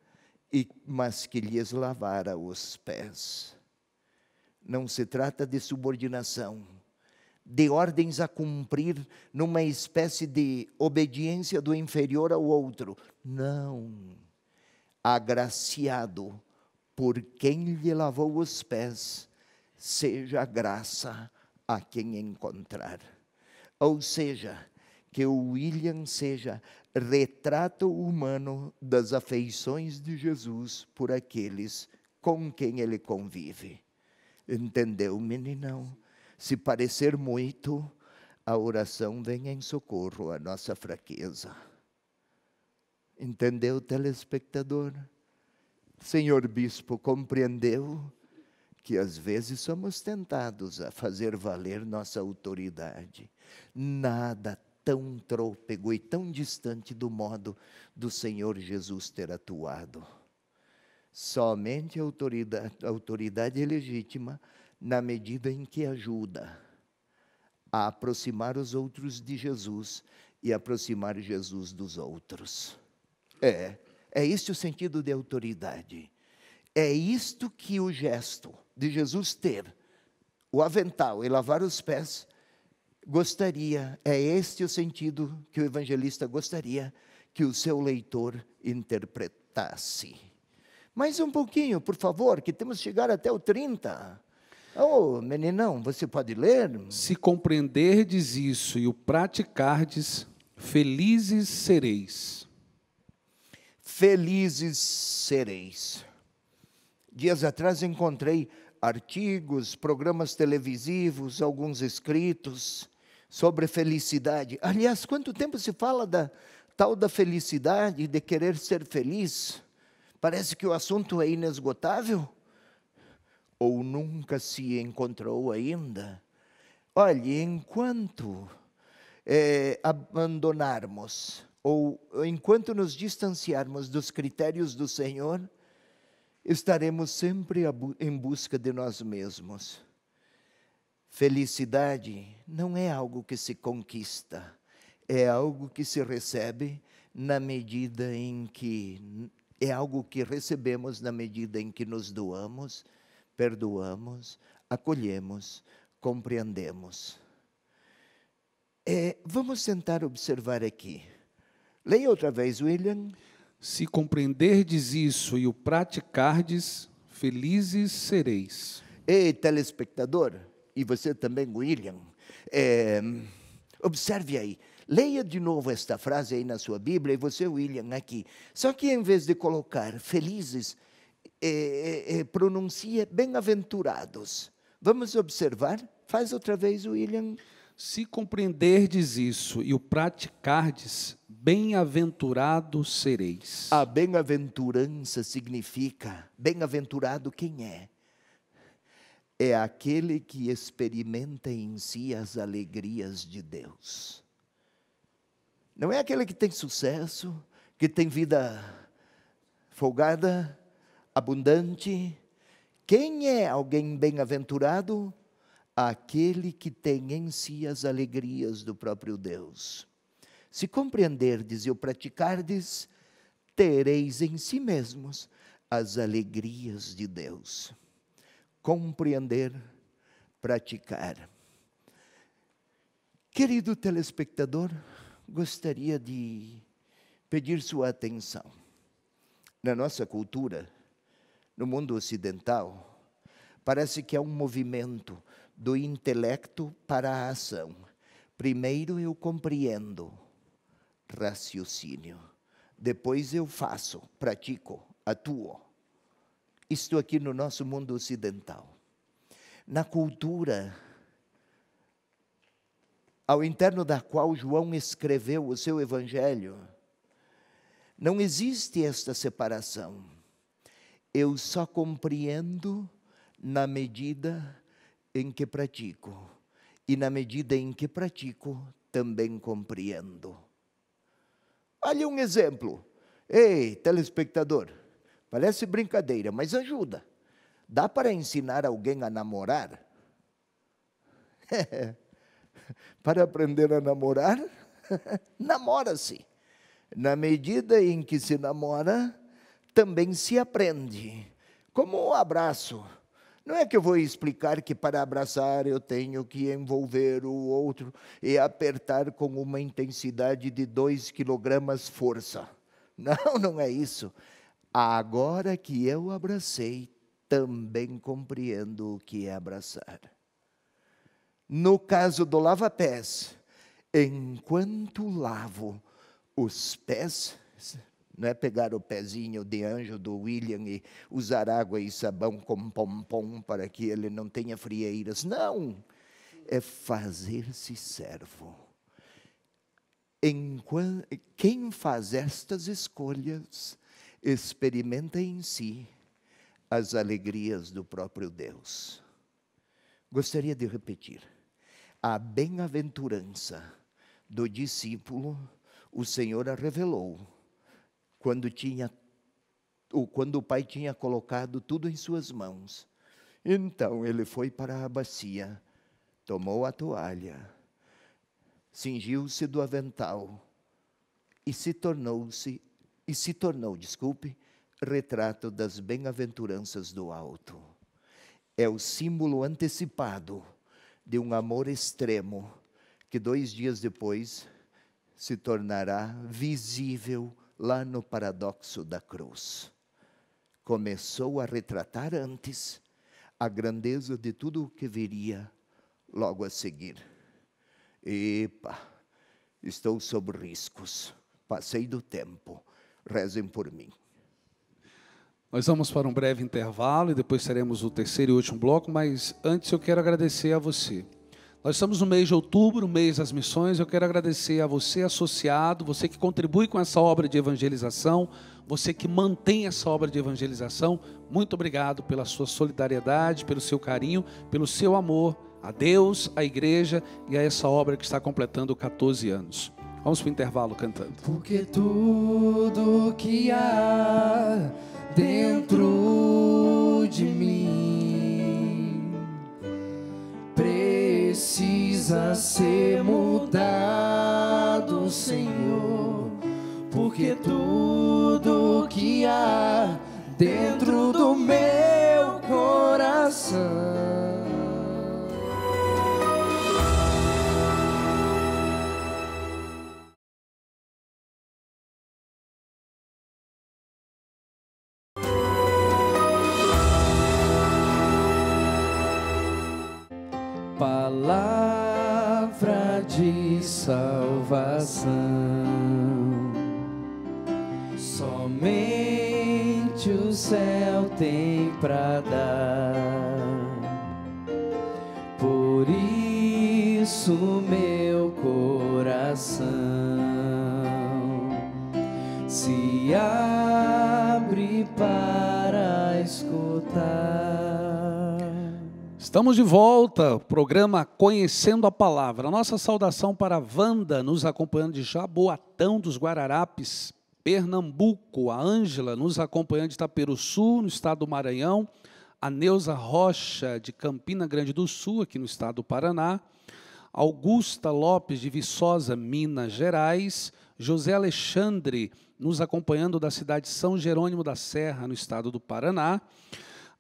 e, mas que lhes lavara os pés. Não se trata de subordinação, de ordens a cumprir numa espécie de obediência do inferior ao outro. Não. Agraciado por quem lhe lavou os pés, seja graça a quem encontrar. Ou seja, que o William seja retrato humano das afeições de Jesus por aqueles com quem ele convive. Entendeu, meninão? Se parecer muito, a oração vem em socorro à nossa fraqueza. Entendeu, telespectador? Senhor bispo, compreendeu que às vezes somos tentados a fazer valer nossa autoridade. Nada tão trôpego e tão distante do modo do Senhor Jesus ter atuado. Somente a autoridade, autoridade é legítima na medida em que ajuda a aproximar os outros de Jesus e aproximar Jesus dos outros. É, é este o sentido de autoridade. É isto que o gesto de Jesus ter o avental e lavar os pés gostaria, é este o sentido que o evangelista gostaria que o seu leitor interpretasse. Mais um pouquinho, por favor, que temos que chegar até o 30. Oh, meninão, você pode ler? Se compreenderdes isso e o praticardes, felizes sereis. Felizes sereis. Dias atrás encontrei artigos, programas televisivos, alguns escritos sobre felicidade. Aliás, quanto tempo se fala da tal da felicidade, de querer ser feliz? Parece que o assunto é inesgotável ou nunca se encontrou ainda. Olhe, enquanto é, abandonarmos ou enquanto nos distanciarmos dos critérios do Senhor, estaremos sempre em busca de nós mesmos. Felicidade não é algo que se conquista, é algo que se recebe na medida em que é algo que recebemos na medida em que nos doamos, perdoamos, acolhemos, compreendemos. É, vamos tentar observar aqui. Leia outra vez, William. Se compreenderdes isso e o praticardes, felizes sereis. Ei, telespectador, e você também, William, é, observe aí. Leia de novo esta frase aí na sua Bíblia e você, William, aqui. Só que em vez de colocar felizes, é, é, é pronuncia bem-aventurados. Vamos observar? Faz outra vez, William. Se compreenderdes isso e o praticardes, bem-aventurados sereis. A bem-aventurança significa bem-aventurado quem é? é aquele que experimenta em si as alegrias de Deus. Não é aquele que tem sucesso, que tem vida folgada, abundante. Quem é alguém bem-aventurado? Aquele que tem em si as alegrias do próprio Deus. Se compreenderdes e o praticardes, tereis em si mesmos as alegrias de Deus compreender, praticar. Querido telespectador, gostaria de pedir sua atenção. Na nossa cultura, no mundo ocidental, parece que há um movimento do intelecto para a ação. Primeiro eu compreendo, raciocínio. Depois eu faço, pratico, atuo. Isto aqui no nosso mundo ocidental. Na cultura ao interno da qual João escreveu o seu evangelho, não existe esta separação. Eu só compreendo na medida em que pratico, e na medida em que pratico, também compreendo. Olha um exemplo. Ei, telespectador. Parece brincadeira, mas ajuda. Dá para ensinar alguém a namorar? para aprender a namorar, namora-se. Na medida em que se namora, também se aprende. Como o um abraço. Não é que eu vou explicar que para abraçar eu tenho que envolver o outro e apertar com uma intensidade de 2 kg força. Não, não é isso. Agora que eu abracei, também compreendo o que é abraçar. No caso do lava-pés, enquanto lavo os pés, não é pegar o pezinho de anjo do William e usar água e sabão com pompom para que ele não tenha frieiras. Não! É fazer-se servo. Enquanto, quem faz estas escolhas experimenta em si as alegrias do próprio Deus. Gostaria de repetir: a bem-aventurança do discípulo, o Senhor a revelou quando tinha ou quando o pai tinha colocado tudo em suas mãos. Então ele foi para a bacia, tomou a toalha, cingiu-se do avental e se tornou-se e se tornou, desculpe, retrato das bem-aventuranças do alto. É o símbolo antecipado de um amor extremo que dois dias depois se tornará visível lá no paradoxo da cruz. Começou a retratar antes a grandeza de tudo o que viria logo a seguir. Epa, estou sob riscos, passei do tempo rezem por mim. Nós vamos para um breve intervalo e depois teremos o terceiro e último bloco, mas antes eu quero agradecer a você. Nós estamos no mês de outubro, mês das missões. Eu quero agradecer a você associado, você que contribui com essa obra de evangelização, você que mantém essa obra de evangelização. Muito obrigado pela sua solidariedade, pelo seu carinho, pelo seu amor a Deus, à igreja e a essa obra que está completando 14 anos. Vamos para o intervalo cantando. Porque tudo que há dentro de mim precisa ser mudado, Senhor. Porque tudo que há dentro do meu coração palavra de salvação. Somente o céu tem para dar. Por isso meu coração se abre Estamos de volta, programa Conhecendo a Palavra. Nossa saudação para Vanda, nos acompanhando de Jaboatão dos Guararapes, Pernambuco. A Ângela, nos acompanhando de Itaperuçu, no estado do Maranhão. A Neuza Rocha, de Campina Grande do Sul, aqui no estado do Paraná. Augusta Lopes, de Viçosa, Minas Gerais. José Alexandre, nos acompanhando da cidade de São Jerônimo da Serra, no estado do Paraná.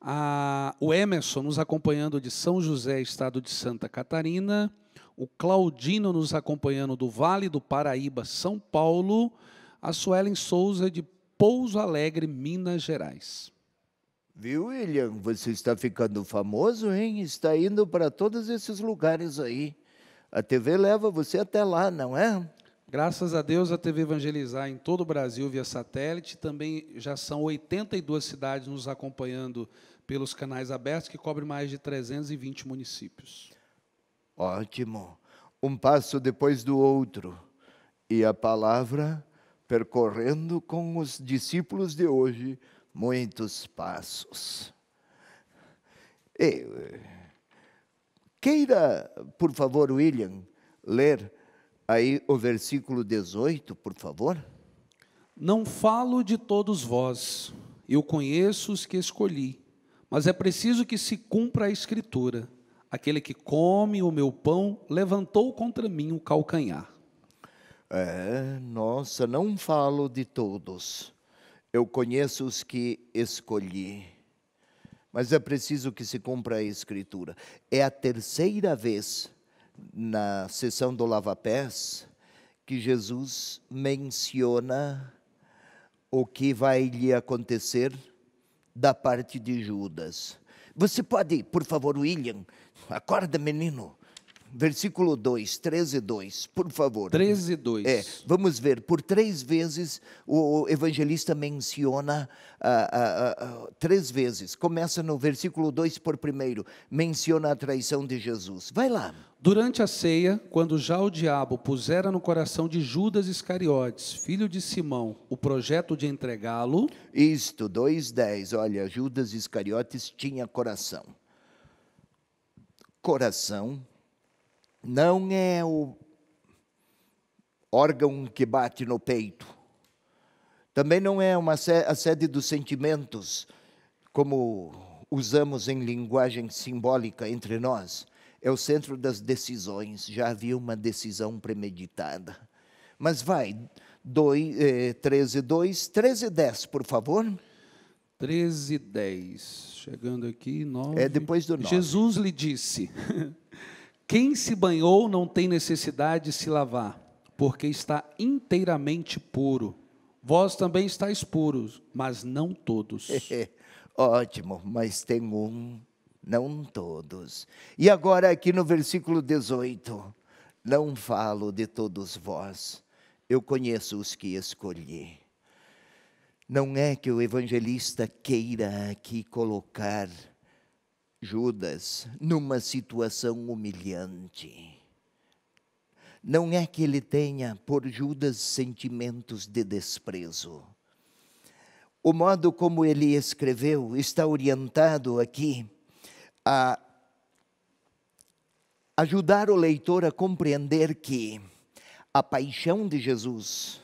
A, o Emerson nos acompanhando de São José, estado de Santa Catarina. O Claudino nos acompanhando do Vale do Paraíba, São Paulo. A Suelen Souza de Pouso Alegre, Minas Gerais. Viu, William? Você está ficando famoso, hein? Está indo para todos esses lugares aí. A TV leva você até lá, não é? Graças a Deus, a TV Evangelizar em todo o Brasil via satélite. Também já são 82 cidades nos acompanhando pelos canais abertos, que cobre mais de 320 municípios. Ótimo. Um passo depois do outro. E a palavra percorrendo com os discípulos de hoje muitos passos. E, eh, queira, por favor, William, ler Aí o versículo 18, por favor. Não falo de todos vós, eu conheço os que escolhi, mas é preciso que se cumpra a escritura: aquele que come o meu pão levantou contra mim o calcanhar. É, nossa, não falo de todos, eu conheço os que escolhi, mas é preciso que se cumpra a escritura. É a terceira vez na sessão do Lava-Pés que Jesus menciona o que vai lhe acontecer da parte de Judas. Você pode, por favor, William, acorda, menino. Versículo 2, 13, 2, por favor. 13, 2. É, vamos ver, por três vezes o evangelista menciona, três vezes, começa no versículo 2 por primeiro, menciona a traição de Jesus. Vai lá. Durante a ceia, quando já o diabo pusera no coração de Judas Iscariotes, filho de Simão, o projeto de entregá-lo. Isto, 2,10. Olha, Judas Iscariotes tinha coração. Coração não é o órgão que bate no peito. Também não é uma a sede dos sentimentos, como usamos em linguagem simbólica entre nós é o centro das decisões. Já havia uma decisão premeditada. Mas vai, 13, 2, 13, 10, por favor. 13, 10. Chegando aqui, 9. É depois do 9. Jesus lhe disse: Quem se banhou não tem necessidade de se lavar, porque está inteiramente puro. Vós também estáis puros, mas não todos. É, ótimo, mas tem um não todos. E agora, aqui no versículo 18: Não falo de todos vós, eu conheço os que escolhi. Não é que o evangelista queira aqui colocar Judas numa situação humilhante. Não é que ele tenha por Judas sentimentos de desprezo. O modo como ele escreveu está orientado aqui a ajudar o leitor a compreender que a paixão de Jesus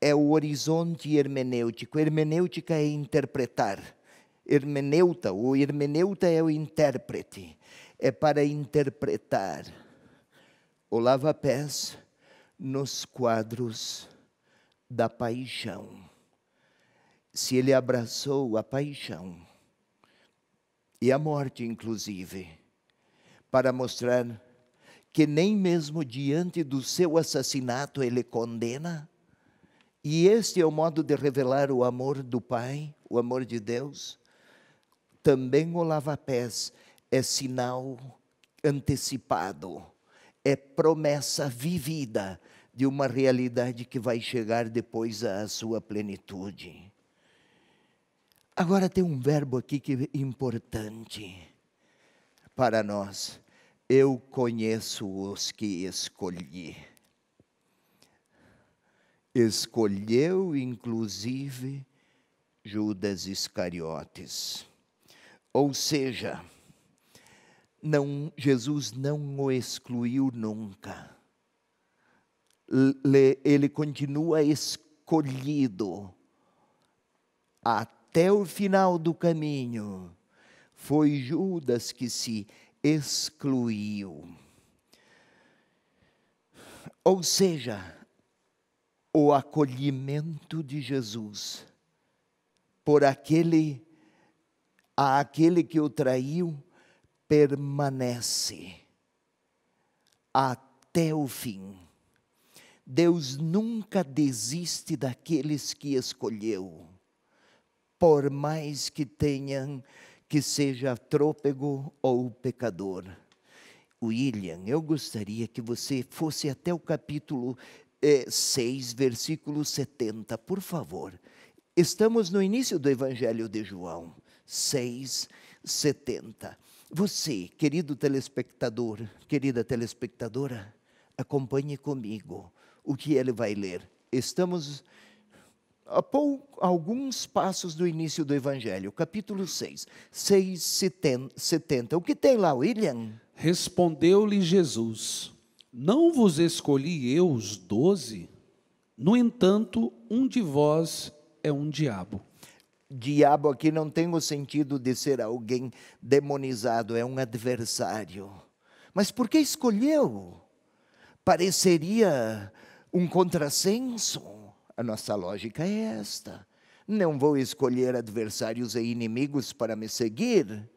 é o horizonte hermenêutico. Hermenêutica é interpretar. Hermeneuta, o hermeneuta é o intérprete. É para interpretar o lava-pés nos quadros da paixão. Se ele abraçou a paixão, e a morte, inclusive, para mostrar que nem mesmo diante do seu assassinato ele condena. E este é o modo de revelar o amor do Pai, o amor de Deus. Também o lava-pés é sinal antecipado, é promessa vivida de uma realidade que vai chegar depois à sua plenitude. Agora tem um verbo aqui que é importante para nós. Eu conheço os que escolhi. Escolheu inclusive Judas Iscariotes. Ou seja, não, Jesus não o excluiu nunca. Ele continua escolhido até até o final do caminho, foi Judas que se excluiu. Ou seja, o acolhimento de Jesus por aquele a aquele que o traiu permanece até o fim. Deus nunca desiste daqueles que escolheu por mais que tenham que seja trôpego ou pecador. William, eu gostaria que você fosse até o capítulo eh, 6, versículo 70, por favor. Estamos no início do Evangelho de João, 6, 70. Você, querido telespectador, querida telespectadora, acompanhe comigo o que ele vai ler. Estamos a pouco, alguns passos do início do Evangelho, capítulo 6, 6, 70. O que tem lá, William? Respondeu-lhe Jesus: Não vos escolhi eu os doze? No entanto, um de vós é um diabo. Diabo aqui não tem o sentido de ser alguém demonizado, é um adversário. Mas por que escolheu? Pareceria um contrassenso a nossa lógica é esta. Não vou escolher adversários e inimigos para me seguir.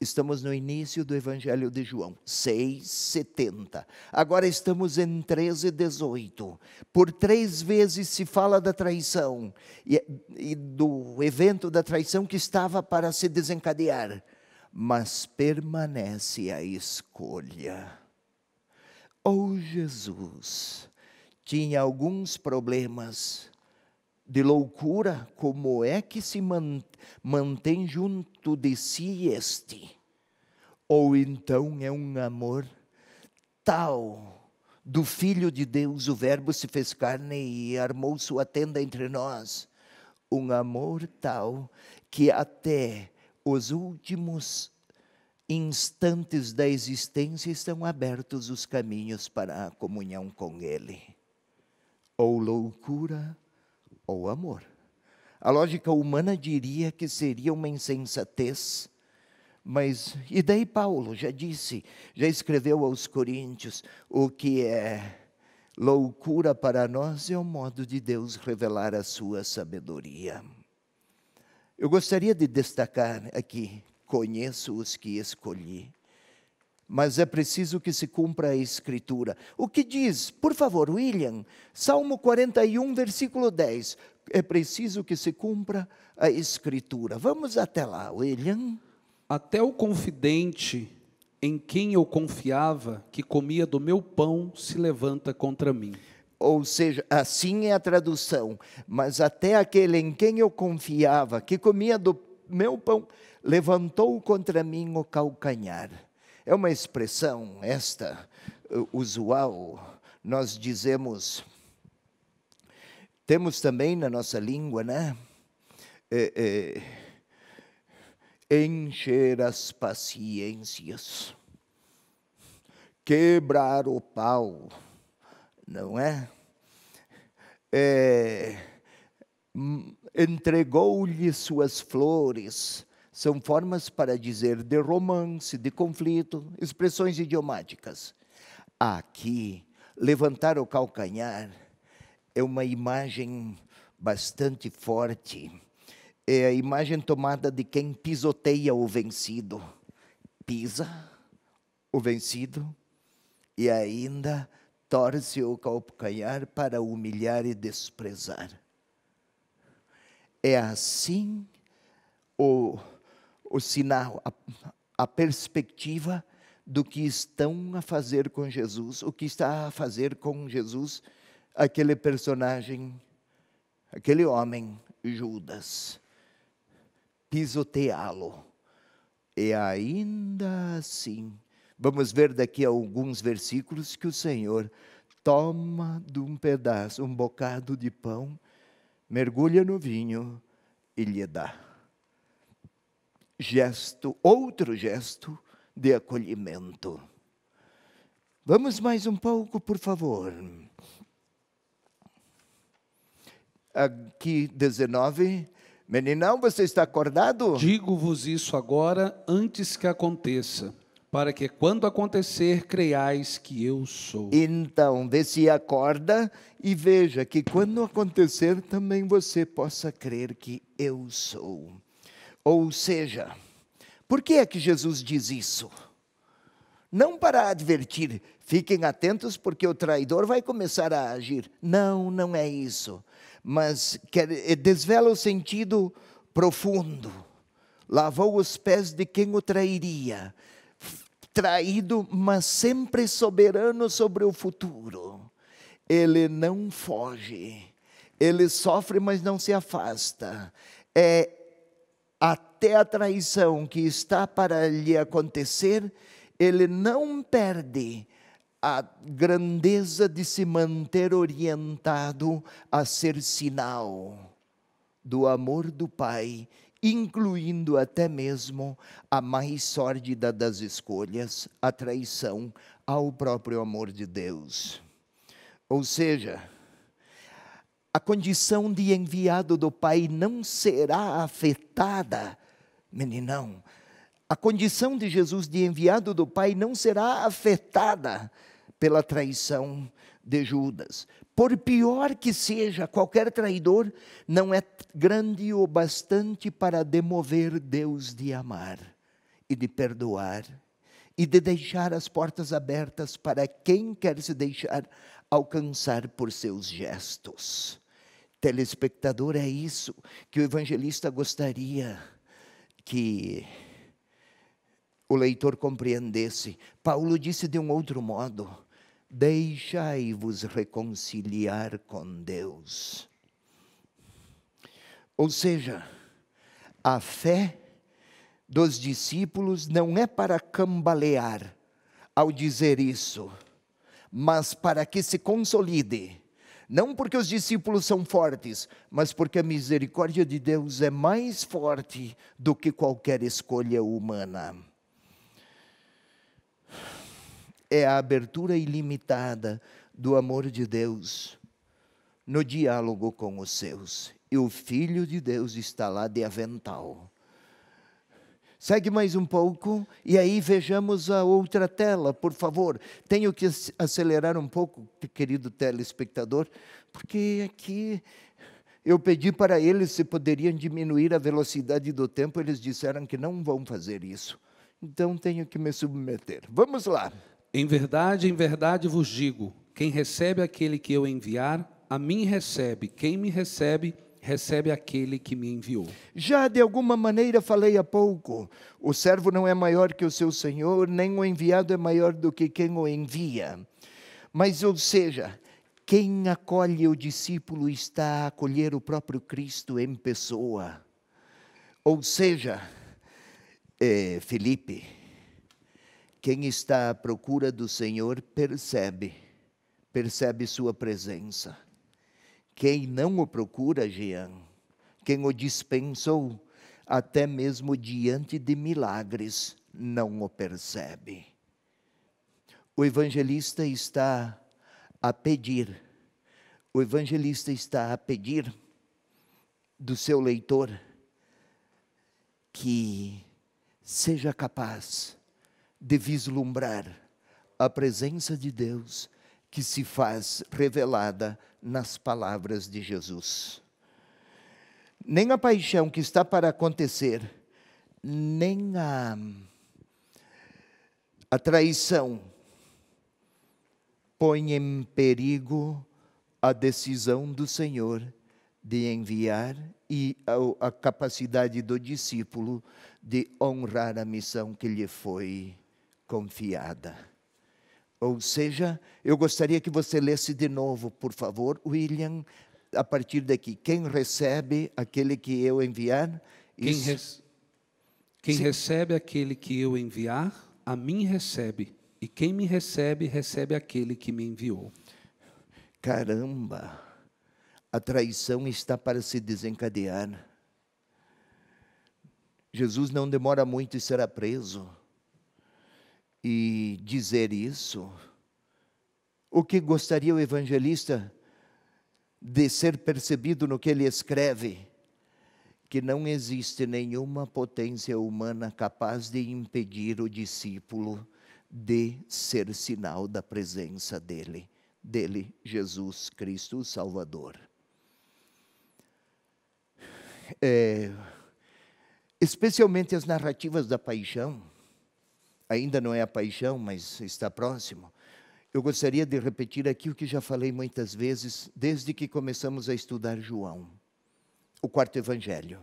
Estamos no início do Evangelho de João, 6,70. Agora estamos em 13,18. Por três vezes se fala da traição e, e, do evento da traição que estava para se desencadear, mas permanece a escolha. Ou oh, Jesus, tinha alguns problemas de loucura, como é que se mantém junto de si este? Ou então é um amor tal do Filho de Deus, o Verbo se fez carne e armou sua tenda entre nós. Um amor tal que até os últimos instantes da existência estão abertos os caminhos para a comunhão com Ele ou loucura ou amor. A lógica humana diria que seria uma insensatez, mas e daí Paulo já disse, já escreveu aos Coríntios o que é loucura para nós é o modo de Deus revelar a sua sabedoria. Eu gostaria de destacar aqui: conheço os que escolhi mas é preciso que se cumpra a Escritura. O que diz, por favor, William, Salmo 41, versículo 10. É preciso que se cumpra a Escritura. Vamos até lá, William. Até o confidente em quem eu confiava, que comia do meu pão, se levanta contra mim. Ou seja, assim é a tradução. Mas até aquele em quem eu confiava, que comia do meu pão, levantou contra mim o calcanhar. É uma expressão esta eh, usual. Nós dizemos, temos também na nossa língua, né? É, é, encher as paciências, quebrar o pau, não é? é hum, entregou-lhe suas flores, são formas para dizer de romance, de conflito, expressões idiomáticas. Aqui, levantar o calcanhar é uma imagem bastante forte. É a imagem tomada de quem pisoteia o vencido. Pisa o vencido e ainda torce o calcanhar para humilhar e desprezar. É assim o o sinal, a, a perspectiva do que estão a fazer com Jesus, o que está a fazer com Jesus aquele personagem, aquele homem, Judas, pisoteá-lo. E ainda assim, vamos ver daqui a alguns versículos que o Senhor toma de um pedaço, um bocado de pão, mergulha no vinho e lhe dá gesto, outro gesto de acolhimento. Vamos mais um pouco, por favor. Aqui 19. Meninão, você está acordado? Digo-vos isso agora, antes que aconteça, para que quando acontecer, creiais que eu sou. Então, vê se acorda e veja que quando acontecer, também você possa crer que eu sou. Ou seja, por que é que Jesus diz isso? Não para advertir, fiquem atentos porque o traidor vai começar a agir. Não, não é isso. Mas quer, eh, desvela o sentido profundo. Lavou os pés de quem o trairia. Traído, mas sempre soberano sobre o futuro. Ele não foge. Ele sofre, mas não se afasta. É até a traição que está para lhe acontecer, ele não perde a grandeza de se manter orientado a ser sinal do amor do Pai, incluindo até mesmo a mais sórdida das escolhas, a traição ao próprio amor de Deus. Ou seja, a condição de enviado do Pai não será afetada, meninão. A condição de Jesus de enviado do Pai não será afetada pela traição de Judas. Por pior que seja, qualquer traidor não é grande o bastante para demover Deus de amar e de perdoar e de deixar as portas abertas para quem quer se deixar alcançar por seus gestos telespectador, é isso que o evangelista gostaria que o leitor compreendesse. Paulo disse de um outro modo: deixai-vos reconciliar com Deus. Ou seja, a fé dos discípulos não é para cambalear ao dizer isso, mas para que se consolide não porque os discípulos são fortes, mas porque a misericórdia de Deus é mais forte do que qualquer escolha humana. É a abertura ilimitada do amor de Deus no diálogo com os seus. E o Filho de Deus está lá de avental Segue mais um pouco e aí vejamos a outra tela, por favor. Tenho que acelerar um pouco, querido telespectador, porque aqui eu pedi para eles se poderiam diminuir a velocidade do tempo, eles disseram que não vão fazer isso. Então tenho que me submeter. Vamos lá. Em verdade, em verdade vos digo: quem recebe aquele que eu enviar, a mim recebe. Quem me recebe, recebe aquele que me enviou. Já de alguma maneira falei há pouco: o servo não é maior que o seu senhor, nem o enviado é maior do que quem o envia. Mas, ou seja, quem acolhe o discípulo está a acolher o próprio Cristo em pessoa. Ou seja, é, Felipe, quem está à procura do Senhor percebe, percebe sua presença. Quem não o procura, Jean, quem o dispensou, até mesmo diante de milagres, não o percebe. O evangelista está a pedir, o evangelista está a pedir do seu leitor que seja capaz de vislumbrar a presença de Deus que se faz revelada nas palavras de Jesus. Nem a paixão que está para acontecer, nem a, a traição põe em perigo a decisão do Senhor de enviar e a, a, capacidade do discípulo de honrar a missão que lhe foi confiada. Ou seja, eu gostaria que você lesse de novo, por favor, William, a partir daqui. Quem recebe aquele que eu enviar? Quem, re... quem recebe aquele que eu enviar, a mim recebe. E quem me recebe, recebe aquele que me enviou. Caramba! A traição está para se desencadear. Jesus não demora muito e será preso e dizer isso. O que gostaria o evangelista de ser percebido no que ele escreve? Que não existe nenhuma potência humana capaz de impedir o discípulo de ser sinal da presença dele, dele, Jesus Cristo, o Salvador. É, especialmente as narrativas da paixão ainda não é a paixão, mas está próximo, eu gostaria de repetir aqui o que já falei muitas vezes desde que começamos a estudar João, o quarto evangelho.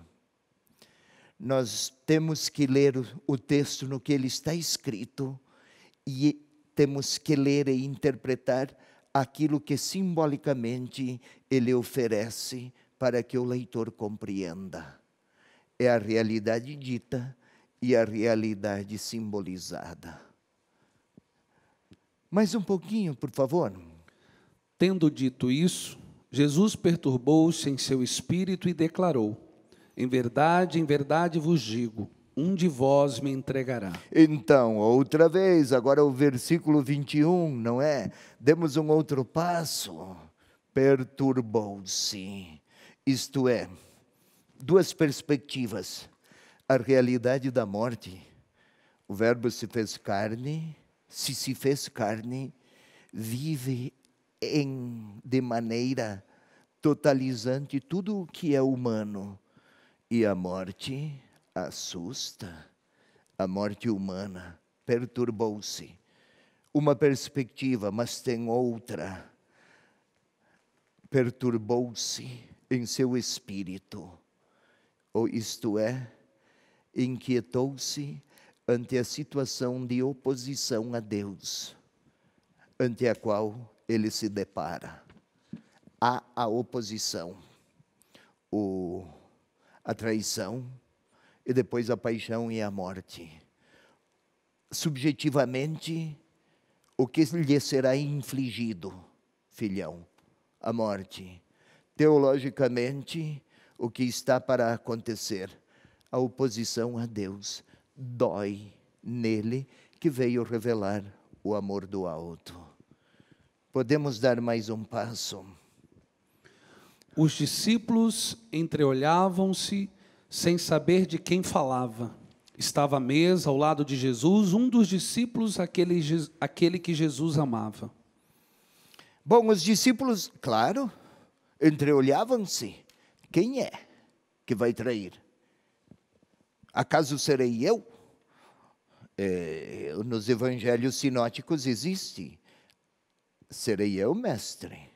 Nós temos que ler o texto no que ele está escrito e temos que ler e interpretar aquilo que simbolicamente ele oferece para que o leitor compreenda. É a realidade dita e a realidade simbolizada. Mais um pouquinho, por favor. Tendo dito isso, Jesus perturbou-se em seu espírito e declarou: Em verdade, em verdade vos digo, um de vós me entregará. Então, outra vez, agora o versículo 21, não é? Demos um outro passo. Perturbou-se. Isto é, duas perspectivas a realidade da morte. O Verbo se fez carne, se se fez carne, vive em, de maneira totalizante tudo o que é humano. E a morte assusta, a morte humana perturbou-se. Uma perspectiva, mas tem outra. Perturbou-se em seu espírito, ou isto é, inquietou-se ante a situação de oposição a Deus, ante a qual ele se depara. Há a oposição, o, a traição, e depois a paixão e a morte. Subjetivamente, o que lhe será infligido, filhão? A morte. Teologicamente, o que está para acontecer? a oposição a Deus dói nele que veio revelar o amor do alto. Podemos dar mais um passo. Os discípulos entreolhavam-se sem saber de quem falava. Estava à mesa ao lado de Jesus, um dos discípulos, aquele, aquele que Jesus amava. Bom, os discípulos, claro, entreolhavam-se. Quem é que vai trair? Acaso serei eu? É, nos evangelhos sinóticos existe. Serei eu, mestre?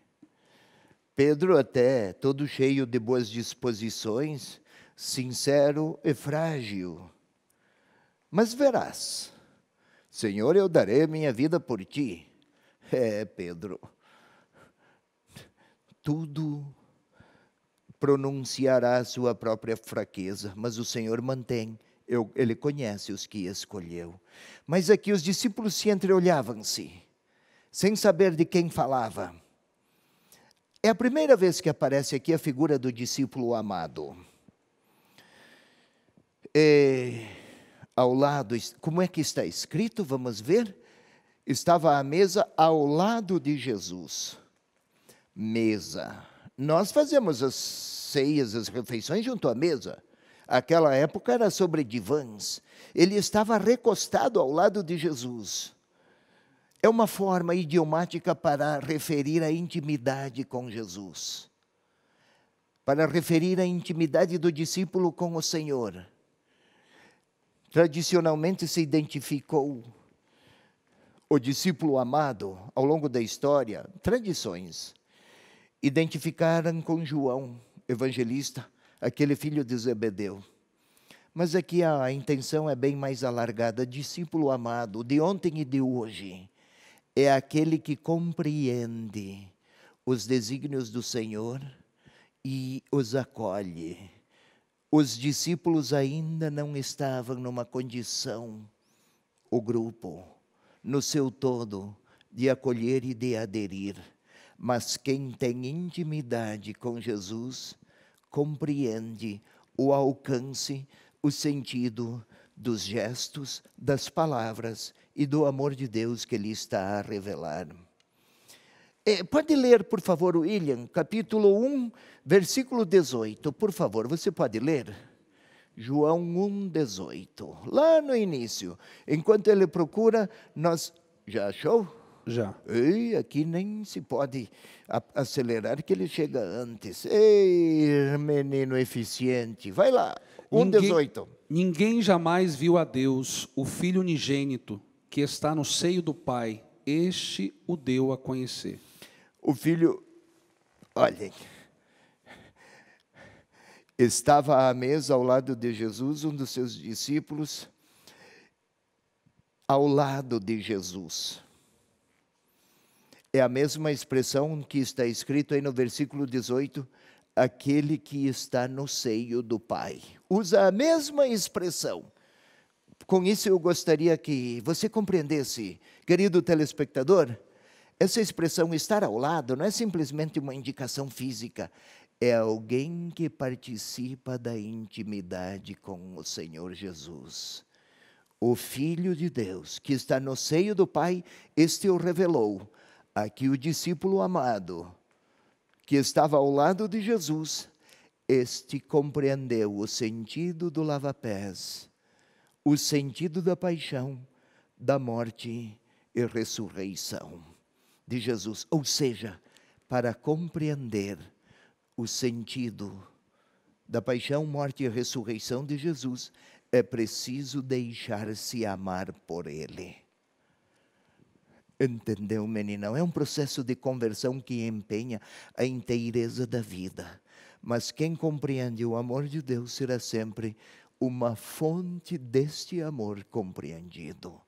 Pedro, até todo cheio de boas disposições, sincero e frágil. Mas verás, Senhor, eu darei minha vida por ti. É, Pedro, tudo pronunciará a sua própria fraqueza, mas o Senhor mantém. Eu, ele conhece os que escolheu. Mas aqui os discípulos se entreolhavam-se, sem saber de quem falava. É a primeira vez que aparece aqui a figura do discípulo amado. E, é, ao lado, como é que está escrito? Vamos ver. Estava à mesa ao lado de Jesus. Mesa nós fazemos as ceias, as refeições junto à mesa. Aquela época era sobre divãs. Ele estava recostado ao lado de Jesus. É uma forma idiomática para referir a intimidade com Jesus, para referir a intimidade do discípulo com o Senhor. Tradicionalmente se identificou o discípulo amado ao longo da história, tradições identificaram com João, evangelista, aquele filho de Zebedeu. Mas aqui a intenção é bem mais alargada. Discípulo amado, de ontem e de hoje, é aquele que compreende os desígnios do Senhor e os acolhe. Os discípulos ainda não estavam numa condição, o grupo, no seu todo, de acolher e de aderir mas quem tem intimidade com Jesus compreende o alcance, o sentido dos gestos, das palavras e do amor de Deus que ele está a revelar. É, pode ler, por favor, William, capítulo 1, versículo 18. Por favor, você pode ler? João 1, 18. Lá no início, enquanto ele procura, nós. Já achou? Já. Ei, aqui nem se pode acelerar que ele chega antes. Ei, menino eficiente, vai lá. 1,18. Ninguém, ninguém jamais viu a Deus, o Filho unigênito, que está no seio do Pai. Este o deu a conhecer. O filho, olhem, estava à mesa ao lado de Jesus, um dos seus discípulos, ao lado de Jesus. É a mesma expressão que está escrito aí no versículo 18, aquele que está no seio do Pai. Usa a mesma expressão. Com isso eu gostaria que você compreendesse, querido telespectador, essa expressão estar ao lado não é simplesmente uma indicação física, é alguém que participa da intimidade com o Senhor Jesus. O Filho de Deus, que está no seio do Pai, este o revelou Aqui o discípulo amado, que estava ao lado de Jesus, este compreendeu o sentido do lava-pés, o sentido da paixão, da morte e ressurreição de Jesus. Ou seja, para compreender o sentido da paixão, morte e ressurreição de Jesus, é preciso deixar-se amar por Ele. Entendeu, meninão? É um processo de conversão que empenha a inteireza da vida. Mas quem compreende o amor de Deus será sempre uma fonte deste amor compreendido.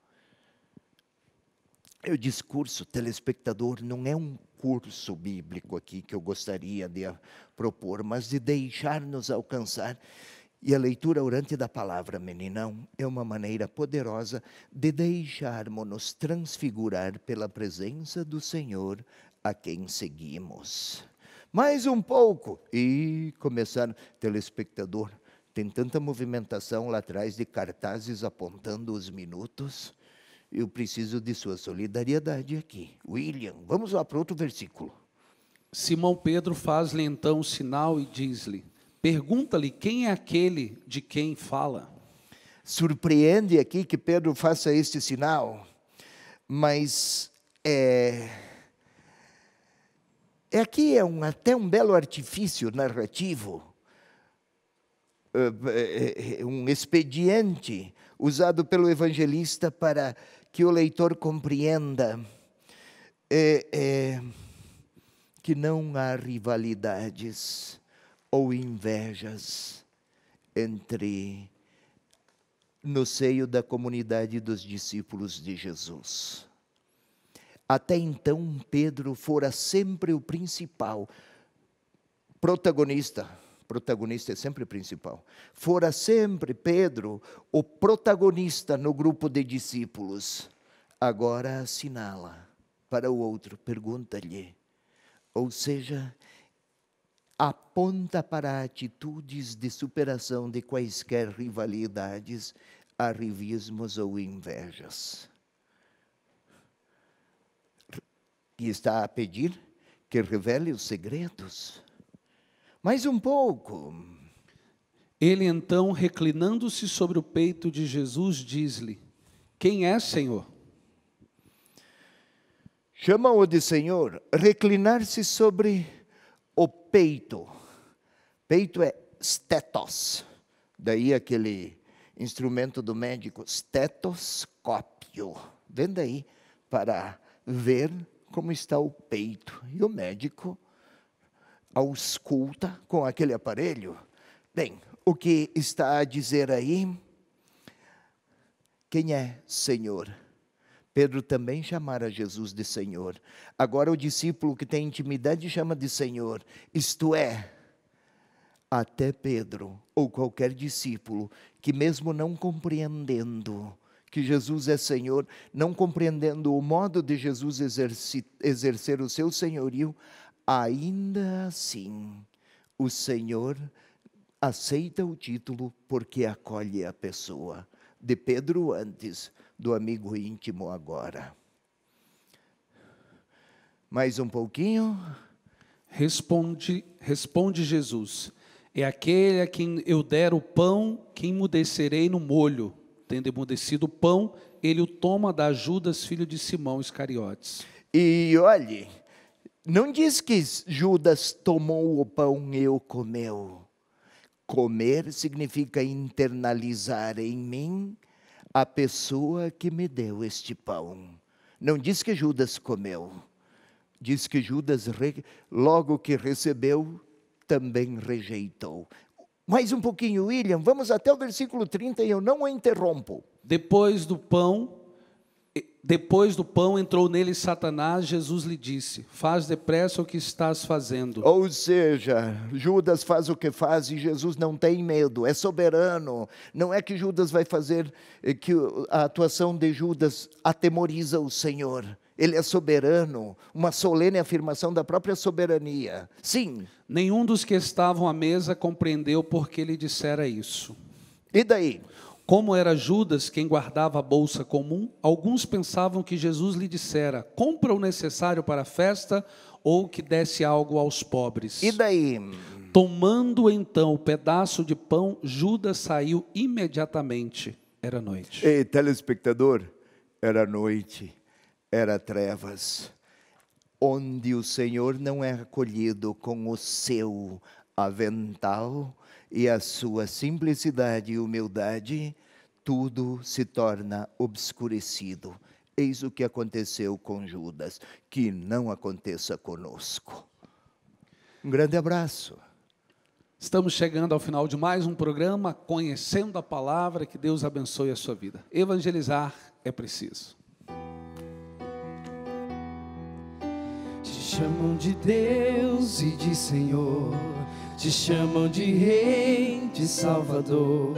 O discurso telespectador não é um curso bíblico aqui que eu gostaria de propor, mas de deixar-nos alcançar e a leitura orante da palavra, meninão, é uma maneira poderosa de deixarmos-nos transfigurar pela presença do Senhor a quem seguimos. Mais um pouco. E começaram. Telespectador, tem tanta movimentação lá atrás de cartazes apontando os minutos. Eu preciso de sua solidariedade aqui. William, vamos lá para outro versículo. Simão Pedro faz-lhe então o sinal e diz-lhe: Pergunta-lhe quem é aquele de quem fala. Surpreende aqui que Pedro faça este sinal, mas é, é aqui é um, até um belo artifício narrativo, eh, eh, eh, um expediente usado pelo evangelista para que o leitor compreenda é, é, que não há rivalidades ou invejas entre no seio da comunidade dos discípulos de Jesus. Até então, Pedro fora sempre o principal protagonista. Protagonista é sempre o principal. Fora sempre Pedro o protagonista no grupo de discípulos. Agora assinala para o outro, pergunta-lhe. Ou seja, aponta para atitudes de superação de quaisquer rivalidades, arrivismos ou invejas. E está a pedir que revele os segredos. Mais um pouco. Ele então, reclinando-se sobre o peito de Jesus, diz-lhe: Quem é, Senhor? chama o de Senhor. Reclinar-se sobre peito. Peito é stetos. Daí aquele instrumento do médico, estetoscópio. Vem daí para ver como está o peito. E o médico ausculta com aquele aparelho. Bem, o que está a dizer aí? Quem é Senhor? Pedro também chamara Jesus de Senhor. Agora, o discípulo que tem intimidade chama de Senhor, isto é, até Pedro ou qualquer discípulo que, mesmo não compreendendo que Jesus é Senhor, não compreendendo o modo de Jesus exercer o seu senhorio, ainda assim o Senhor aceita o título porque acolhe a pessoa. De Pedro antes do amigo íntimo agora. Mais um pouquinho. Responde, responde Jesus: É aquele a quem eu der o pão, que emudecerei no molho. Tendo emudecido o pão, ele o toma da Judas, filho de Simão Iscariotes. E olhe, não diz que Judas tomou o pão e o comeu. Comer significa internalizar em mim a pessoa que me deu este pão. Não diz que Judas comeu, diz que Judas, logo que recebeu, também rejeitou. Mais um pouquinho, William, vamos até o versículo 30 e eu não o interrompo. Depois do pão, depois do pão entrou nele Satanás, Jesus lhe disse: Faz depressa o que estás fazendo. Ou seja, Judas faz o que faz e Jesus não tem medo, é soberano. Não é que Judas vai fazer, eh, que a atuação de Judas atemoriza o Senhor. Ele é soberano, uma solene afirmação da própria soberania. Sim. Nenhum dos que estavam à mesa compreendeu por que ele dissera isso. E daí? Como era Judas quem guardava a bolsa comum, alguns pensavam que Jesus lhe dissera: compra o necessário para a festa ou que desse algo aos pobres. E daí? Tomando então o pedaço de pão, Judas saiu imediatamente. Era noite. Ei, telespectador, era noite, era trevas. Onde o Senhor não é acolhido com o seu avental, e a sua simplicidade e humildade, tudo se torna obscurecido. Eis o que aconteceu com Judas, que não aconteça conosco. Um grande abraço. Estamos chegando ao final de mais um programa, conhecendo a palavra, que Deus abençoe a sua vida. Evangelizar é preciso. Te chamam de Deus e de Senhor te chamam de Rei, de Salvador.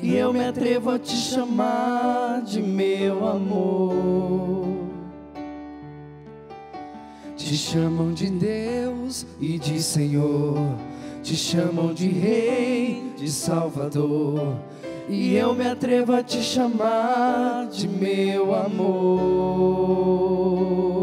E eu me atrevo a te chamar de meu amor. Te chamam de Deus e de Senhor. Te chamam de Rei, de Salvador. E eu me atrevo a te chamar de meu amor.